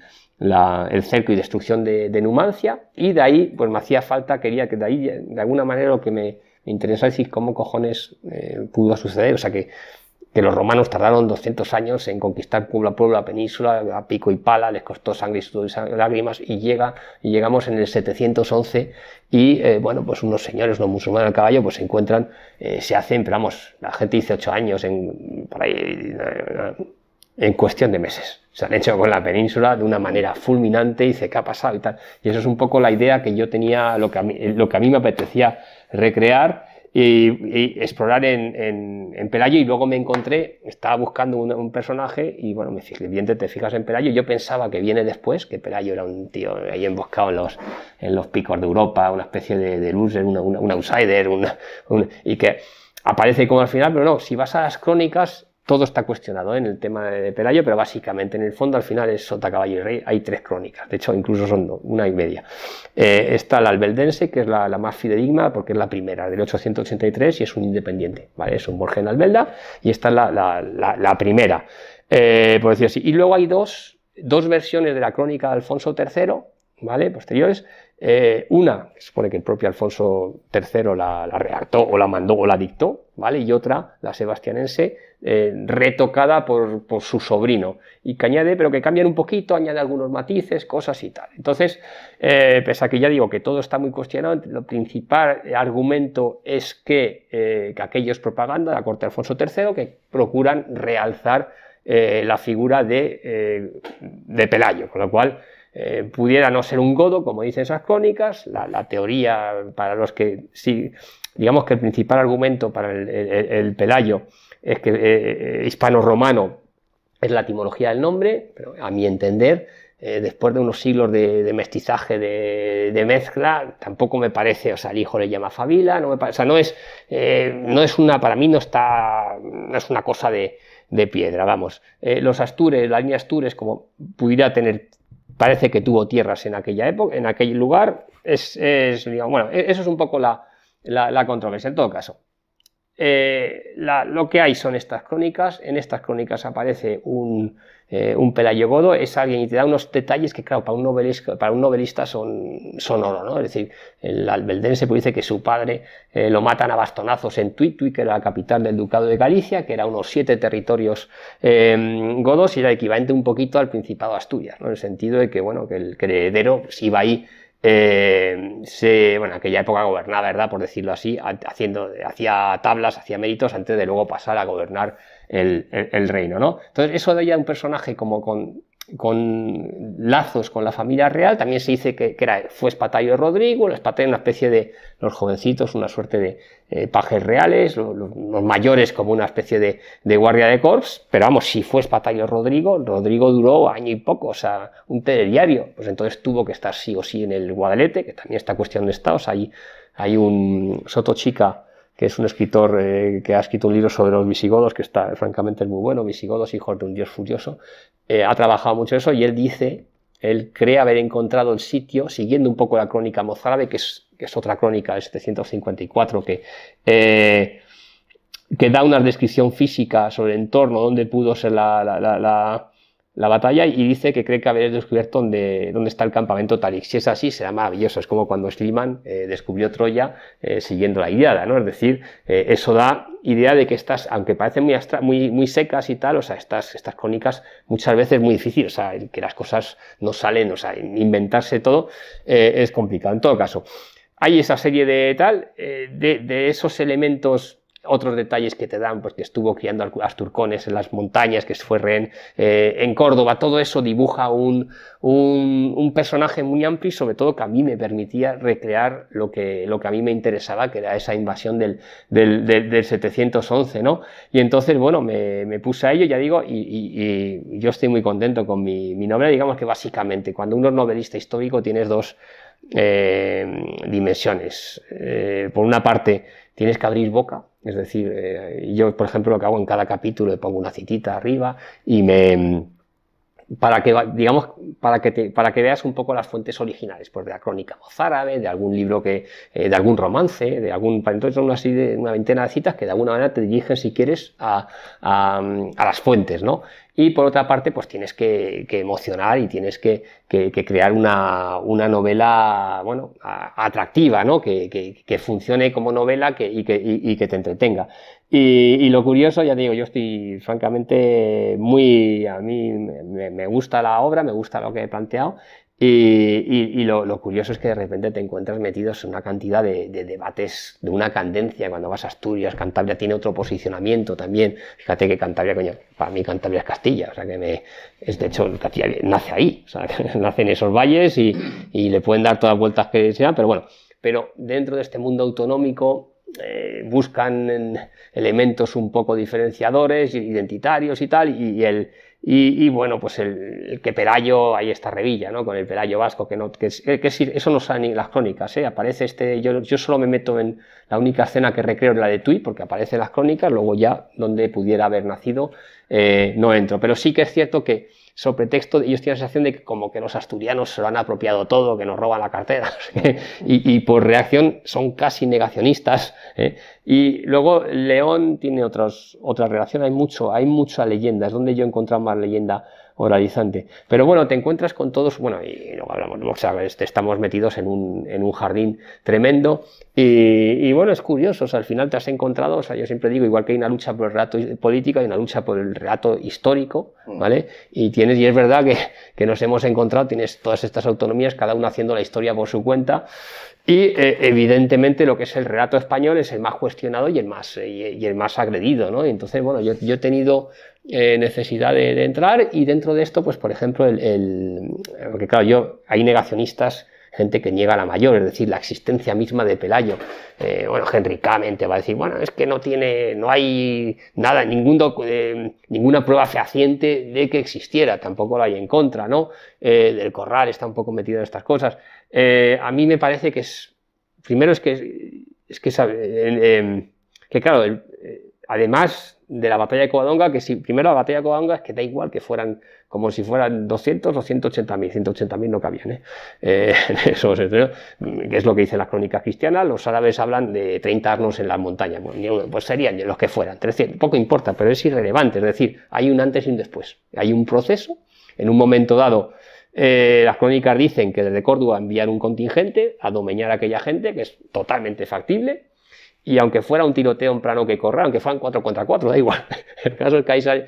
cerco y destrucción de, Numancia, y de ahí pues me hacía falta, quería que de ahí, de alguna manera, lo que me, interesaba es decir cómo cojones eh, pudo suceder, o sea que que los romanos tardaron 200 años en conquistar pueblo la Península, a pico y pala, les costó sangre y, lágrimas, y, llega, y llegamos en el 711 y, eh, bueno, pues unos señores, unos musulmanes al caballo, pues se encuentran, eh, se hacen, pero vamos, la gente dice 8 años, en, por ahí, eh, en cuestión de meses. Se han hecho con la península de una manera fulminante y dice, ¿qué ha pasado? Y, tal. y eso es un poco la idea que yo tenía, lo lo que a mí me apetecía recrear y, explorar en, en, Pelayo y luego me encontré, estaba buscando un, personaje y bueno, me fijé, bien te, fijas en Pelayo, yo pensaba que viene después, que Pelayo era un tío ahí emboscado en los, en los picos de Europa, una especie de, de loser, un outsider, y que aparece como al final, pero no, si vas a las crónicas todo está cuestionado ¿eh? en el tema de Pelayo, pero básicamente en el fondo al final es Sota Caballo y Rey, hay tres crónicas, de hecho incluso son una y media. Eh, está la albeldense, que es la, más fidedigna porque es la primera, del 883 y es un independiente, ¿vale? es un borgen Albelda y esta es la, primera, eh, por decir así. Y luego hay dos, dos versiones de la crónica de Alfonso III, ¿vale? posteriores, eh, una, se supone que el propio Alfonso III la, redactó o la mandó o la dictó, ¿vale? Y otra, la sebastianense, eh, retocada por, su sobrino. Y que añade, pero que cambian un poquito, añade algunos matices, cosas y tal. Entonces, eh, pese a que ya digo que todo está muy cuestionado, el principal argumento es que, aquellos propaganda de la corte de Alfonso III, que procuran realzar la figura de, de Pelayo, con lo cual eh, pudiera no ser un godo, como dicen esas crónicas, la, teoría para los que sí, digamos que el principal argumento para el, Pelayo es que eh, eh, hispano-romano es la etimología del nombre, pero a mi entender, después de unos siglos de, mestizaje, de, mezcla, tampoco me parece, o sea, el hijo le llama Fabila, no me o sea, no es, no es una, para mí no está, no es una cosa de, de piedra, vamos. los Astures, la línea Astures, como pudiera tener parece que tuvo tierras en aquella época, en aquel lugar. Es, bueno, e-, eso es un poco la, la, controversia. En todo caso, eh, lo que hay son estas crónicas. En estas crónicas aparece un eh, un Pelayo Godo es alguien y te da unos detalles que, claro, para un novelista, para un novelista son, son oro, ¿no? Es decir, el albeldense pues, dice que su padre eh, lo matan a bastonazos en Tuitui, que era la capital del Ducado de Galicia, que era unos siete territorios eh, godos y era equivalente un poquito al Principado de Asturias, ¿no? En el sentido de que, bueno, que el heredero, si pues, iba ahí eh, se, bueno, aquella época gobernaba, ¿verdad? Por decirlo así, haciendo, hacía tablas, hacía méritos antes de luego pasar a gobernar el, reino, ¿no? Entonces eso de ella un personaje como con, lazos con la familia real, también se dice que, fue Espatayo Rodrigo, el Espatayo una especie de los jovencitos, una suerte de eh, pajes reales, los, mayores como una especie de, guardia de corps, pero vamos, si fue Espatayo Rodrigo, Rodrigo duró año y poco, o sea, un telediario, pues entonces tuvo que estar sí o sí en el Guadalete, que también está cuestión de estados, hay, hay un Soto Chica, que es un escritor eh, que ha escrito un libro sobre los visigodos, que está, francamente, es muy bueno, visigodos, hijos de un dios furioso, eh, ha trabajado mucho eso, y él dice, él cree haber encontrado el sitio, siguiendo un poco la crónica mozárabe, que es, otra crónica del 754, que... Eh, que da una descripción física sobre el entorno, dónde pudo ser la la batalla y dice que cree que haber descubierto dónde, dónde está el campamento Tarik. Si es así, será maravilloso. Es como cuando Sliman eh, descubrió Troya eh, siguiendo la guiada, ¿no? Es decir, eh, eso da idea de que estas, aunque parecen muy, muy, muy, secas y tal, o sea, estas, estas crónicas muchas veces muy difíciles, o sea, que las cosas no salen, o sea, inventarse todo es complicado. En todo caso, hay esa serie de tal, de, de esos elementos otros detalles que te dan, pues que estuvo criando turcones en las montañas, que fue rehén eh, en Córdoba, todo eso dibuja un, personaje muy amplio y sobre todo que a mí me permitía recrear lo que, lo que a mí me interesaba, que era esa invasión del, 711, ¿no? Y entonces, bueno, me, puse a ello, ya digo, y, yo estoy muy contento con mi, mi novela, digamos que básicamente, cuando uno novelista histórico tienes dos eh, dimensiones. Eh, por una parte, tienes que abrir boca, es decir, eh, yo, por ejemplo, lo que hago en cada capítulo, le pongo una citita arriba y me para que, digamos, para que, para que veas un poco las fuentes originales, pues de la crónica mozárabe, de algún libro que, eh, de algún romance, de algún, entonces son una, serie, una veintena de citas que de alguna manera te dirigen, si quieres, a, a, las fuentes, ¿no? Y por otra parte, pues tienes que, emocionar y tienes que, que, crear una, novela, bueno, atractiva, ¿no? Que, funcione como novela y, y, que te entretenga. Y, lo curioso, ya digo, yo estoy francamente muy, a mí me, gusta la obra, me gusta lo que he planteado, y, y, lo, curioso es que de repente te encuentras metidos en una cantidad de, debates, de una candencia, cuando vas a Asturias, Cantabria tiene otro posicionamiento también, fíjate que Cantabria, coño, para mí Cantabria es Castilla, o sea que me, es de hecho, nace ahí, o sea, nace en esos valles y, y le pueden dar todas vueltas que sean, pero bueno, pero dentro de este mundo autonómico eh, buscan elementos un poco diferenciadores, identitarios y tal, y, el, y, bueno, pues el, que perallo ahí está Revilla, ¿no? Con el perallo vasco, que no, que, eso no sale ni las crónicas, ¿eh? Aparece este, yo, yo, solo me meto en la única escena que recreo en la de Tui, porque aparece en las crónicas, luego ya donde pudiera haber nacido, eh, no entro. Pero sí que es cierto que sobre pretexto, ellos tienen la sensación de que como que los asturianos se lo han apropiado todo, que nos roban la cartera, y, por reacción son casi negacionistas. ¿eh? Y luego León tiene otros, otra relación, hay mucho, hay mucha leyenda, es donde yo he encontrado más leyenda Oralizante. Pero bueno, te encuentras con todos, bueno, y luego hablamos, o sea, estamos metidos en un, en un jardín tremendo y, bueno, es curioso, o sea, al final te has encontrado, o sea, yo siempre digo, igual que hay una lucha por el relato político, hay una lucha por el relato histórico, mm. ¿vale? Y tienes, y es verdad que, que nos hemos encontrado, tienes todas estas autonomías, cada uno haciendo la historia por su cuenta, y eh, evidentemente lo que es el relato español es el más cuestionado y el más, eh, y el más agredido, ¿no? y Entonces, bueno, yo, yo he tenido eh, necesidad de, entrar y dentro de esto, pues por ejemplo, el, porque claro, yo, hay negacionistas, gente que niega la mayor, es decir, la existencia misma de Pelayo. Eh, bueno, Henry va a decir, bueno, es que no tiene, no hay nada, ningún eh, ninguna prueba fehaciente de que existiera, tampoco la hay en contra, ¿no? del Corral está un poco metido en estas cosas. a mí me parece que es, primero es que, es que, que claro, además de la batalla de Covadonga, que si primero la batalla de Covadonga es que da igual que fueran como si fueran 200 o 180.000, mil, no cabían, ¿eh? Eh, eso ¿eh? que es lo que dicen las crónicas cristianas, los árabes hablan de 30 arnos en las montañas, pues, pues serían los que fueran, 300, poco importa, pero es irrelevante, es decir, hay un antes y un después, hay un proceso, en un momento dado eh, las crónicas dicen que desde Córdoba envían un contingente a domeñar a aquella gente, que es totalmente factible, y aunque fuera un tiroteo en plano que corra, aunque fueran 4 contra 4, da igual. El caso es que ahí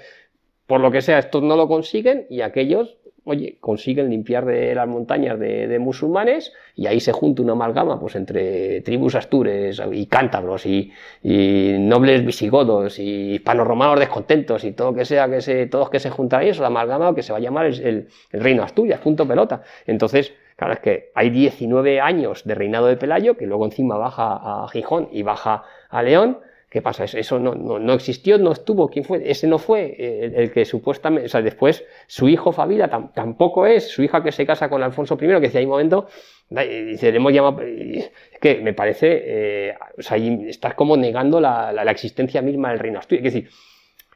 por lo que sea, estos no lo consiguen y aquellos, oye, consiguen limpiar de las montañas de, musulmanes y ahí se junta una amalgama pues entre tribus astures y cántabros y, nobles visigodos y hispanoromanos descontentos y todo que sea, que se, todos que se juntan ahí, es la amalgama que se va a llamar el, el, el reino Asturias, punto pelota. Entonces, Claro, es que hay 19 años de reinado de Pelayo, que luego encima baja a Gijón y baja a León. ¿Qué pasa? Eso no, existió, no estuvo. ¿Quién fue? Ese no fue eh, el, que supuestamente. O sea, después su hijo Fabila tampoco es. Su hija que se casa con Alfonso I, que decía, hay un momento, dice, le hemos llamado. Es que me parece. Eh, o sea, estás como negando la, existencia misma del reino asturias. Es decir,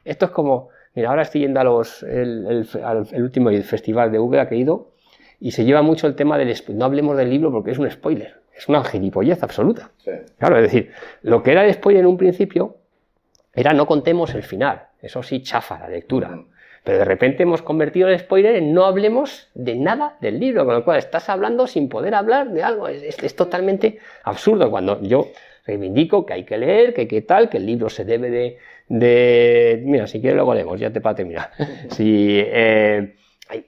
esto es como. Mira, ahora estoy yendo a los, el, el, último festival de Úbeda que he ido y se lleva mucho el tema del... No hablemos del libro porque es un spoiler, es una gilipollez absoluta. Claro, es decir, lo que era el spoiler en un principio era no contemos el final, eso sí chafa la lectura. Pero de repente hemos convertido el spoiler en no hablemos de nada del libro, con lo cual estás hablando sin poder hablar de algo. Es, es, totalmente absurdo cuando yo reivindico que hay que leer, que qué tal, que el libro se debe de, Mira, si quieres lo leemos, ya te para mira si, eh,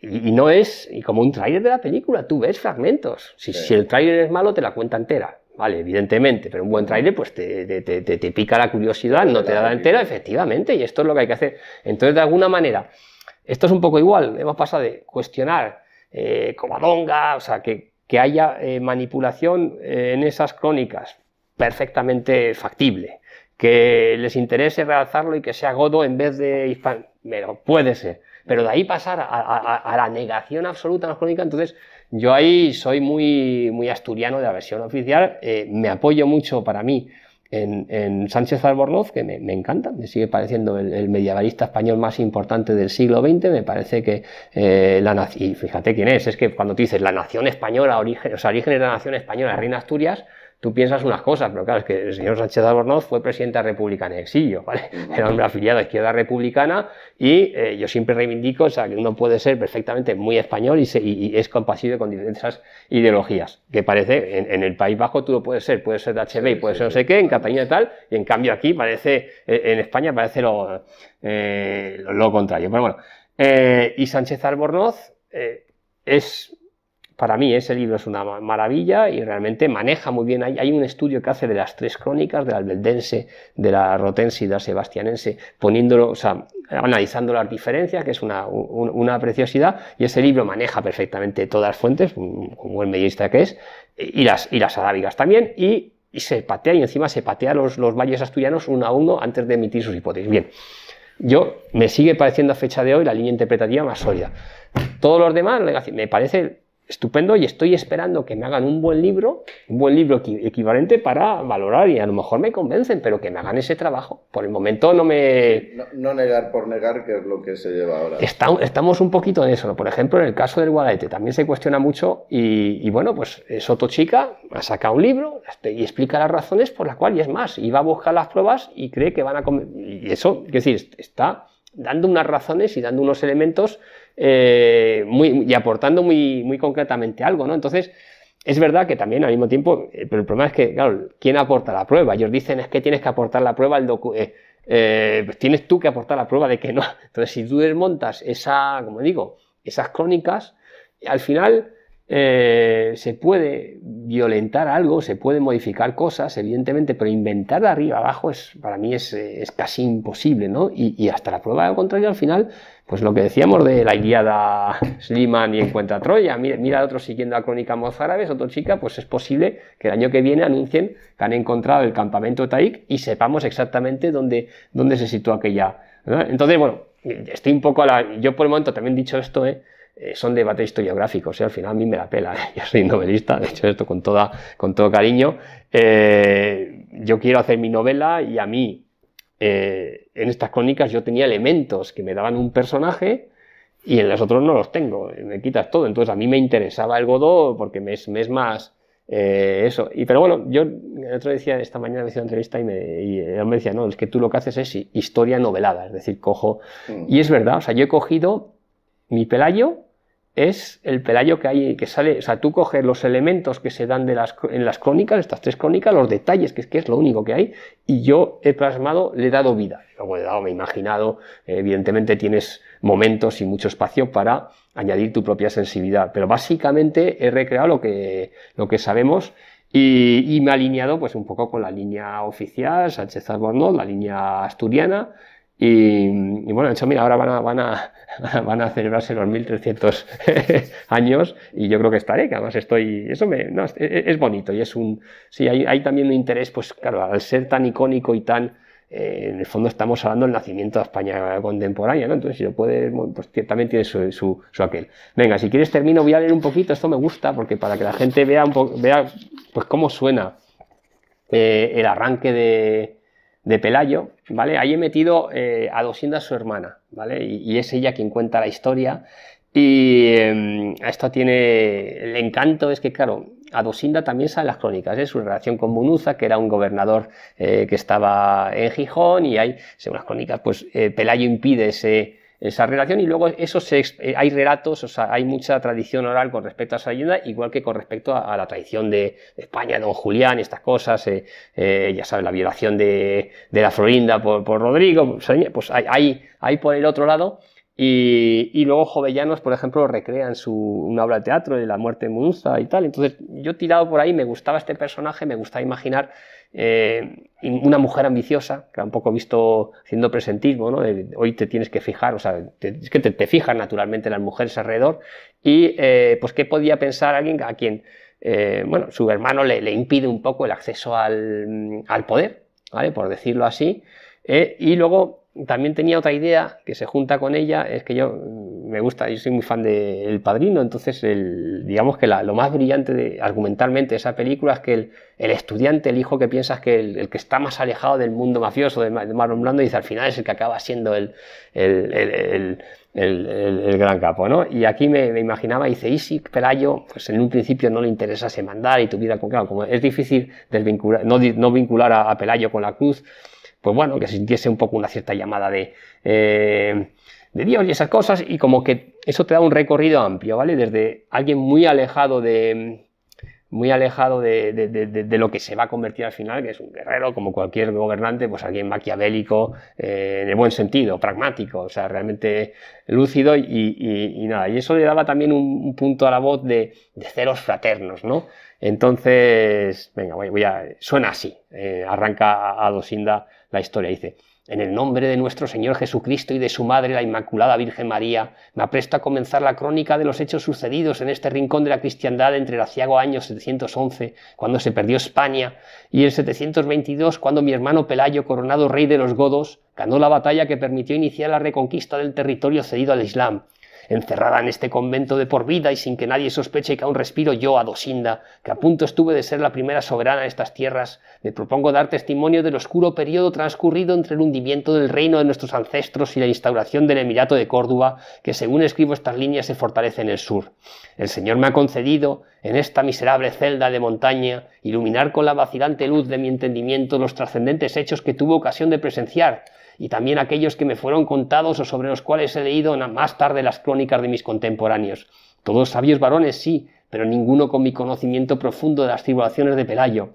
y no es, y como un tráiler de la película, tú ves fragmentos. Si, el tráiler es malo, te la cuenta entera. Vale, evidentemente, pero un buen tráiler pues te, te, pica la curiosidad, no te la da entera, efectivamente, y esto es lo que hay que hacer. Entonces, de alguna manera, esto es un poco igual, hemos pasado de cuestionar eh, o sea, que, haya eh, manipulación eh, en esas crónicas, perfectamente factible, que les interese realzarlo y que sea godo en vez de hispano, pero puede ser. Pero de ahí pasar a, la negación absoluta en la crónica, entonces yo ahí soy muy, muy asturiano de la versión oficial, eh, me apoyo mucho para mí en, Sánchez Albornoz, que me, encanta, me sigue pareciendo el, medievalista español más importante del siglo XX, me parece que eh, la y fíjate quién es, es que cuando tú dices la nación española, origen, o de la nación española, reina Asturias, tú piensas unas cosas, pero claro, es que el señor Sánchez Albornoz fue presidente de la República en exilio, ¿vale? Era hombre afiliado a Izquierda Republicana y eh, yo siempre reivindico, o sea, que uno puede ser perfectamente muy español y, es compasivo con diversas ideologías, que parece, en, el País Bajo tú lo puedes ser, puede ser de HB y puedes ser no sé qué, en Cataluña tal, y en cambio aquí parece, eh, en España parece lo, eh, contrario. Pero bueno, y Sánchez Albornoz es para mí ¿eh? ese libro es una maravilla y realmente maneja muy bien. Hay, un estudio que hace de las tres crónicas, del albeldense, de la rotense y de la sebastianense, poniéndolo, analizando las diferencias, que es una, preciosidad, y ese libro maneja perfectamente todas las fuentes, un, el buen que es, y las, y arábigas también, y, se patea, y encima se patea los, los valles asturianos uno a uno antes de emitir sus hipótesis. Bien, yo me sigue pareciendo a fecha de hoy la línea interpretativa más sólida. Todos los demás, me parece estupendo y estoy esperando que me hagan un buen libro, un buen libro equivalente para valorar y a lo mejor me convencen, pero que me hagan ese trabajo. Por el momento no me... No, negar por negar, que es lo que se lleva ahora. estamos un poquito en eso. Por ejemplo, en el caso del Guadalete también se cuestiona mucho y, bueno, pues Soto Chica ha sacado un libro este, y explica las razones por las cuales, y es más, y va a buscar las pruebas y cree que van a... Y eso, es decir, está dando unas razones y dando unos elementos eh, y aportando muy, muy concretamente algo, ¿no? Entonces, es verdad que también al mismo tiempo, eh, pero el problema es que, claro, ¿quién aporta la prueba? Ellos dicen es que tienes que aportar la prueba al eh, pues tienes tú que aportar la prueba de que no. Entonces, si tú desmontas esa, como digo, esas crónicas, al final eh, se puede violentar algo, se puede modificar cosas, evidentemente, pero inventar de arriba abajo es, para mí es, eh, casi imposible, ¿no? Y, hasta la prueba de contrario, al final, pues lo que decíamos de la guiada Sliman y Encuentra Troya, mira, mira otro siguiendo la crónica mozárabes, otro chica, pues es posible que el año que viene anuncien que han encontrado el campamento Taik y sepamos exactamente dónde, dónde se sitúa aquella. Entonces, bueno, estoy un poco a la... Yo por el momento también he dicho esto, ¿eh? Eh, son debates historiográficos, y ¿eh? al final a mí me la pela, ¿eh? yo soy novelista, de hecho esto con, toda, con todo cariño, yo quiero hacer mi novela y a mí en estas crónicas yo tenía elementos que me daban un personaje y en las otros no los tengo, me quitas todo, entonces a mí me interesaba el Godot porque me es, más eso, y pero bueno, yo el otro decía, esta mañana me hice una entrevista y, me, me decía, no, es que tú lo que haces es historia novelada, es decir, cojo, mm. y es verdad, o sea, yo he cogido mi pelayo, es el pelayo que hay que sale, o sea, tú coges los elementos que se dan en las crónicas, estas tres crónicas, los detalles, que es lo único que hay, y yo he plasmado, le he dado vida. Luego he dado, me he imaginado, evidentemente tienes momentos y mucho espacio para añadir tu propia sensibilidad, pero básicamente he recreado lo que, lo que sabemos y, me he alineado pues un poco con la línea oficial, Sánchez Albornoz, la línea asturiana, y, bueno, de hecho, mira, ahora van a, van a, celebrarse los 1300 años y yo creo que estaré, que además estoy, eso es, bonito y es un, sí, hay, también un interés, pues claro, al ser tan icónico y tan, eh, en el fondo estamos hablando del nacimiento de España contemporánea, ¿no? Entonces, si lo puede, pues también tiene su, aquel. Venga, si quieres termino, voy a leer un poquito, esto me gusta, porque para que la gente vea un vea, pues cómo suena eh, el arranque de de Pelayo, ¿vale? Ahí he metido eh, a Dosinda, su hermana, ¿vale? Y, es ella quien cuenta la historia. Y a em, esto tiene el encanto, es que claro, a Dosinda también salen las crónicas, ¿eh? su relación con Munuza, que era un gobernador eh, que estaba en Gijón, y hay, según las crónicas, pues Pelayo impide ese, esa relación y luego eso eh, hay relatos, o sea, hay mucha tradición oral con respecto a esa leyenda, igual que con respecto a, la tradición de, España, Don Julián, estas cosas, eh, eh, ya sabes, la violación de, la Florinda por, Rodrigo, pues, hay, pues, hay, por el otro lado. Y, y, luego Jovellanos, por ejemplo, recrean su, una obra de teatro de la muerte de Munza y tal. Entonces, yo tirado por ahí, me gustaba este personaje, me gustaba imaginar eh, una mujer ambiciosa, que un poco visto haciendo presentismo, ¿no? hoy te tienes que fijar, o sea, es que te, fijas fijan naturalmente las mujeres alrededor, y eh, pues qué podía pensar alguien a quien, eh, bueno, su hermano le, le, impide un poco el acceso al, poder, Por decirlo así, y luego también tenía otra idea que se junta con ella, es que yo me gusta, yo soy muy fan de el Padrino, entonces digamos que lo más brillante argumentalmente de esa película es que el, estudiante, el hijo que piensas que el, que está más alejado del mundo mafioso de, Marlon Brando, dice al final es el que acaba siendo el, gran capo, ¿no? Y aquí me, imaginaba, dice, Isik Pelayo, pues en un principio no le interesase mandar y tu con... claro, como es difícil desvincular, no, no vincular a, Pelayo con la cruz, pues bueno, que sintiese un poco una cierta llamada de... Eh, de Dios y esas cosas, y como que eso te da un recorrido amplio, ¿vale? Desde alguien muy alejado de muy alejado de, lo que se va a convertir al final, que es un guerrero, como cualquier gobernante, pues alguien maquiavélico, eh, en el buen sentido, pragmático, o sea, realmente lúcido y, y, nada. Y eso le daba también un, punto a la voz de, ceros fraternos, ¿no? Entonces, venga, voy, a, suena así, eh, arranca a, a Dosinda la historia, dice. En el nombre de nuestro Señor Jesucristo y de su Madre, la Inmaculada Virgen María, me apresto a comenzar la crónica de los hechos sucedidos en este rincón de la cristiandad entre el aciago año 711, cuando se perdió España, y el 722, cuando mi hermano Pelayo, coronado rey de los godos, ganó la batalla que permitió iniciar la reconquista del territorio cedido al Islam encerrada en este convento de por vida y sin que nadie sospeche que aún respiro yo, a Adosinda, que a punto estuve de ser la primera soberana de estas tierras, me propongo dar testimonio del oscuro periodo transcurrido entre el hundimiento del reino de nuestros ancestros y la instauración del Emirato de Córdoba, que según escribo estas líneas se fortalece en el sur. El Señor me ha concedido, en esta miserable celda de montaña, iluminar con la vacilante luz de mi entendimiento los trascendentes hechos que tuve ocasión de presenciar, y también aquellos que me fueron contados o sobre los cuales he leído más tarde las crónicas de mis contemporáneos. Todos sabios varones, sí, pero ninguno con mi conocimiento profundo de las tribulaciones de Pelayo.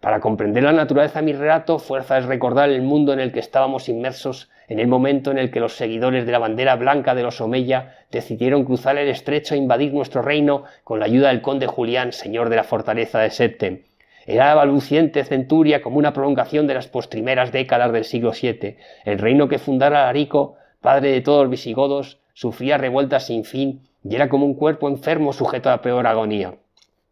Para comprender la naturaleza de mi relato, fuerza es recordar el mundo en el que estábamos inmersos en el momento en el que los seguidores de la bandera blanca de los Omeya decidieron cruzar el estrecho e invadir nuestro reino con la ayuda del conde Julián, señor de la fortaleza de Septem. Era la luciente Centuria como una prolongación de las postrimeras décadas del siglo VII. El reino que fundara Arico, padre de todos los visigodos, sufría revueltas sin fin y era como un cuerpo enfermo sujeto a peor agonía.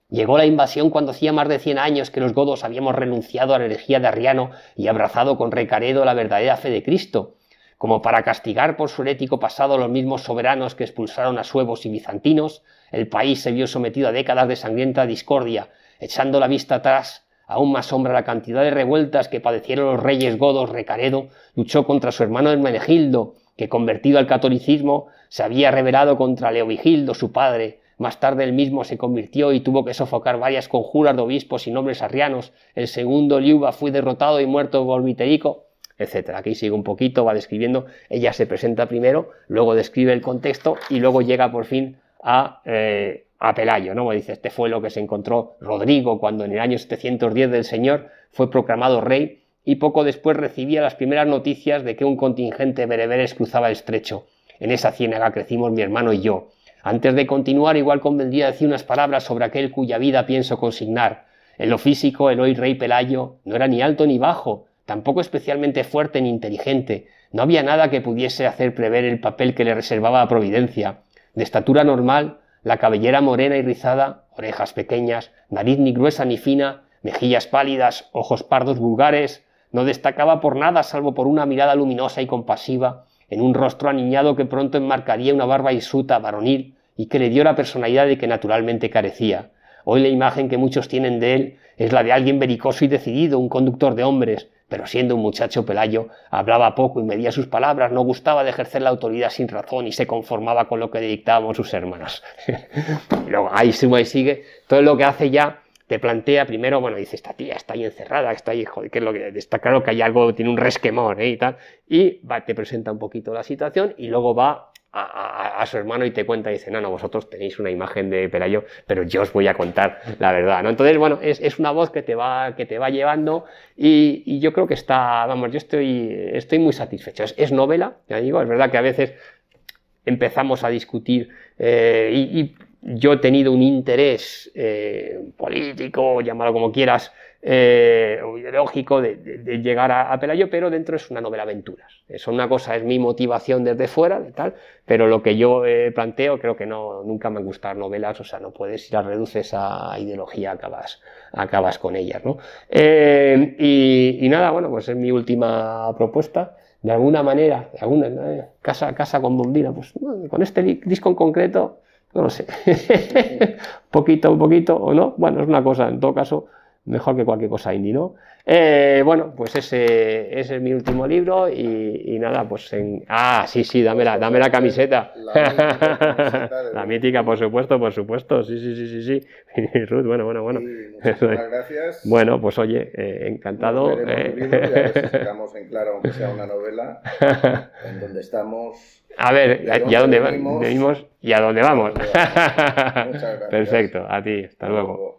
Llegó la invasión cuando hacía más de 100 años que los godos habíamos renunciado a la herejía de Arriano y abrazado con recaredo la verdadera fe de Cristo, como para castigar por su herético pasado los mismos soberanos que expulsaron a suevos y bizantinos, el país se vio sometido a décadas de sangrienta discordia, echando la vista atrás, aún más sombra la cantidad de revueltas que padecieron los reyes godos, Recaredo luchó contra su hermano Hermenegildo, que convertido al catolicismo se había rebelado contra Leovigildo, su padre. Más tarde él mismo se convirtió y tuvo que sofocar varias conjuras de obispos y nobles arrianos. El segundo Liuba fue derrotado y muerto por Viterico, etc. Aquí sigue un poquito, va describiendo. Ella se presenta primero, luego describe el contexto y luego llega por fin a eh, a Pelayo, ¿no? dice, este fue lo que se encontró Rodrigo cuando en el año 710 del Señor fue proclamado rey y poco después recibía las primeras noticias de que un contingente bereberes cruzaba el estrecho. En esa ciénaga crecimos mi hermano y yo. Antes de continuar, igual convendría decir unas palabras sobre aquel cuya vida pienso consignar. En lo físico, el hoy rey Pelayo no era ni alto ni bajo, tampoco especialmente fuerte ni inteligente. No había nada que pudiese hacer prever el papel que le reservaba a Providencia. De estatura normal, la cabellera morena y rizada, orejas pequeñas, nariz ni gruesa ni fina, mejillas pálidas, ojos pardos vulgares, no destacaba por nada salvo por una mirada luminosa y compasiva, en un rostro aniñado que pronto enmarcaría una barba hirsuta, varonil, y que le dio la personalidad de que naturalmente carecía. Hoy la imagen que muchos tienen de él es la de alguien vericoso y decidido, un conductor de hombres, pero siendo un muchacho Pelayo hablaba poco y medía sus palabras, no gustaba de ejercer la autoridad sin razón y se conformaba con lo que dictaban sus hermanas. Luego ahí sigue, todo lo que hace ya te plantea primero, bueno, dice, esta tía está ahí encerrada, está ahí, joder, que es lo que está claro que hay algo, tiene un resquemor eh, y tal, y va, te presenta un poquito la situación y luego va a, su hermano y te cuenta y dice, no, no, vosotros tenéis una imagen de Pelayo, pero yo os voy a contar la verdad, ¿no? Entonces, bueno, es, una voz que te va, que te va llevando y, yo creo que está, vamos, yo estoy, estoy muy satisfecho. Es, novela, ya digo, es verdad que a veces empezamos a discutir eh, y, yo he tenido un interés eh, político, llámalo como quieras, eh, ideológico de, llegar a, Pelayo, pero dentro es una novela aventuras. Es una cosa, es mi motivación desde fuera, de tal, pero lo que yo eh, planteo, creo que no, nunca me gustan novelas, o sea, no puedes, si a reduces a ideología, acabas, acabas con ellas, ¿no? Eh, y, nada, bueno, pues es mi última propuesta. De alguna manera, alguna eh, casa, casa con Bundina, pues con este disco en concreto, no lo sé, poquito, un poquito o no, bueno, es una cosa, en todo caso, mejor que cualquier cosa indie, ¿no? Eh, bueno, pues ese, es mi último libro y, nada, pues en... Ah, sí, sí, dame la, dame la camiseta. La mítica, por supuesto, por supuesto, sí, sí, sí, sí, sí. Ruth, bueno, bueno, bueno. Muchas gracias. Bueno, pues oye, eh, encantado. Nos eh... en claro, aunque sea una novela, en donde estamos... A ver, ¿y a dónde, vimos y a dónde vamos? Muchas gracias. Perfecto, a ti, hasta, luego.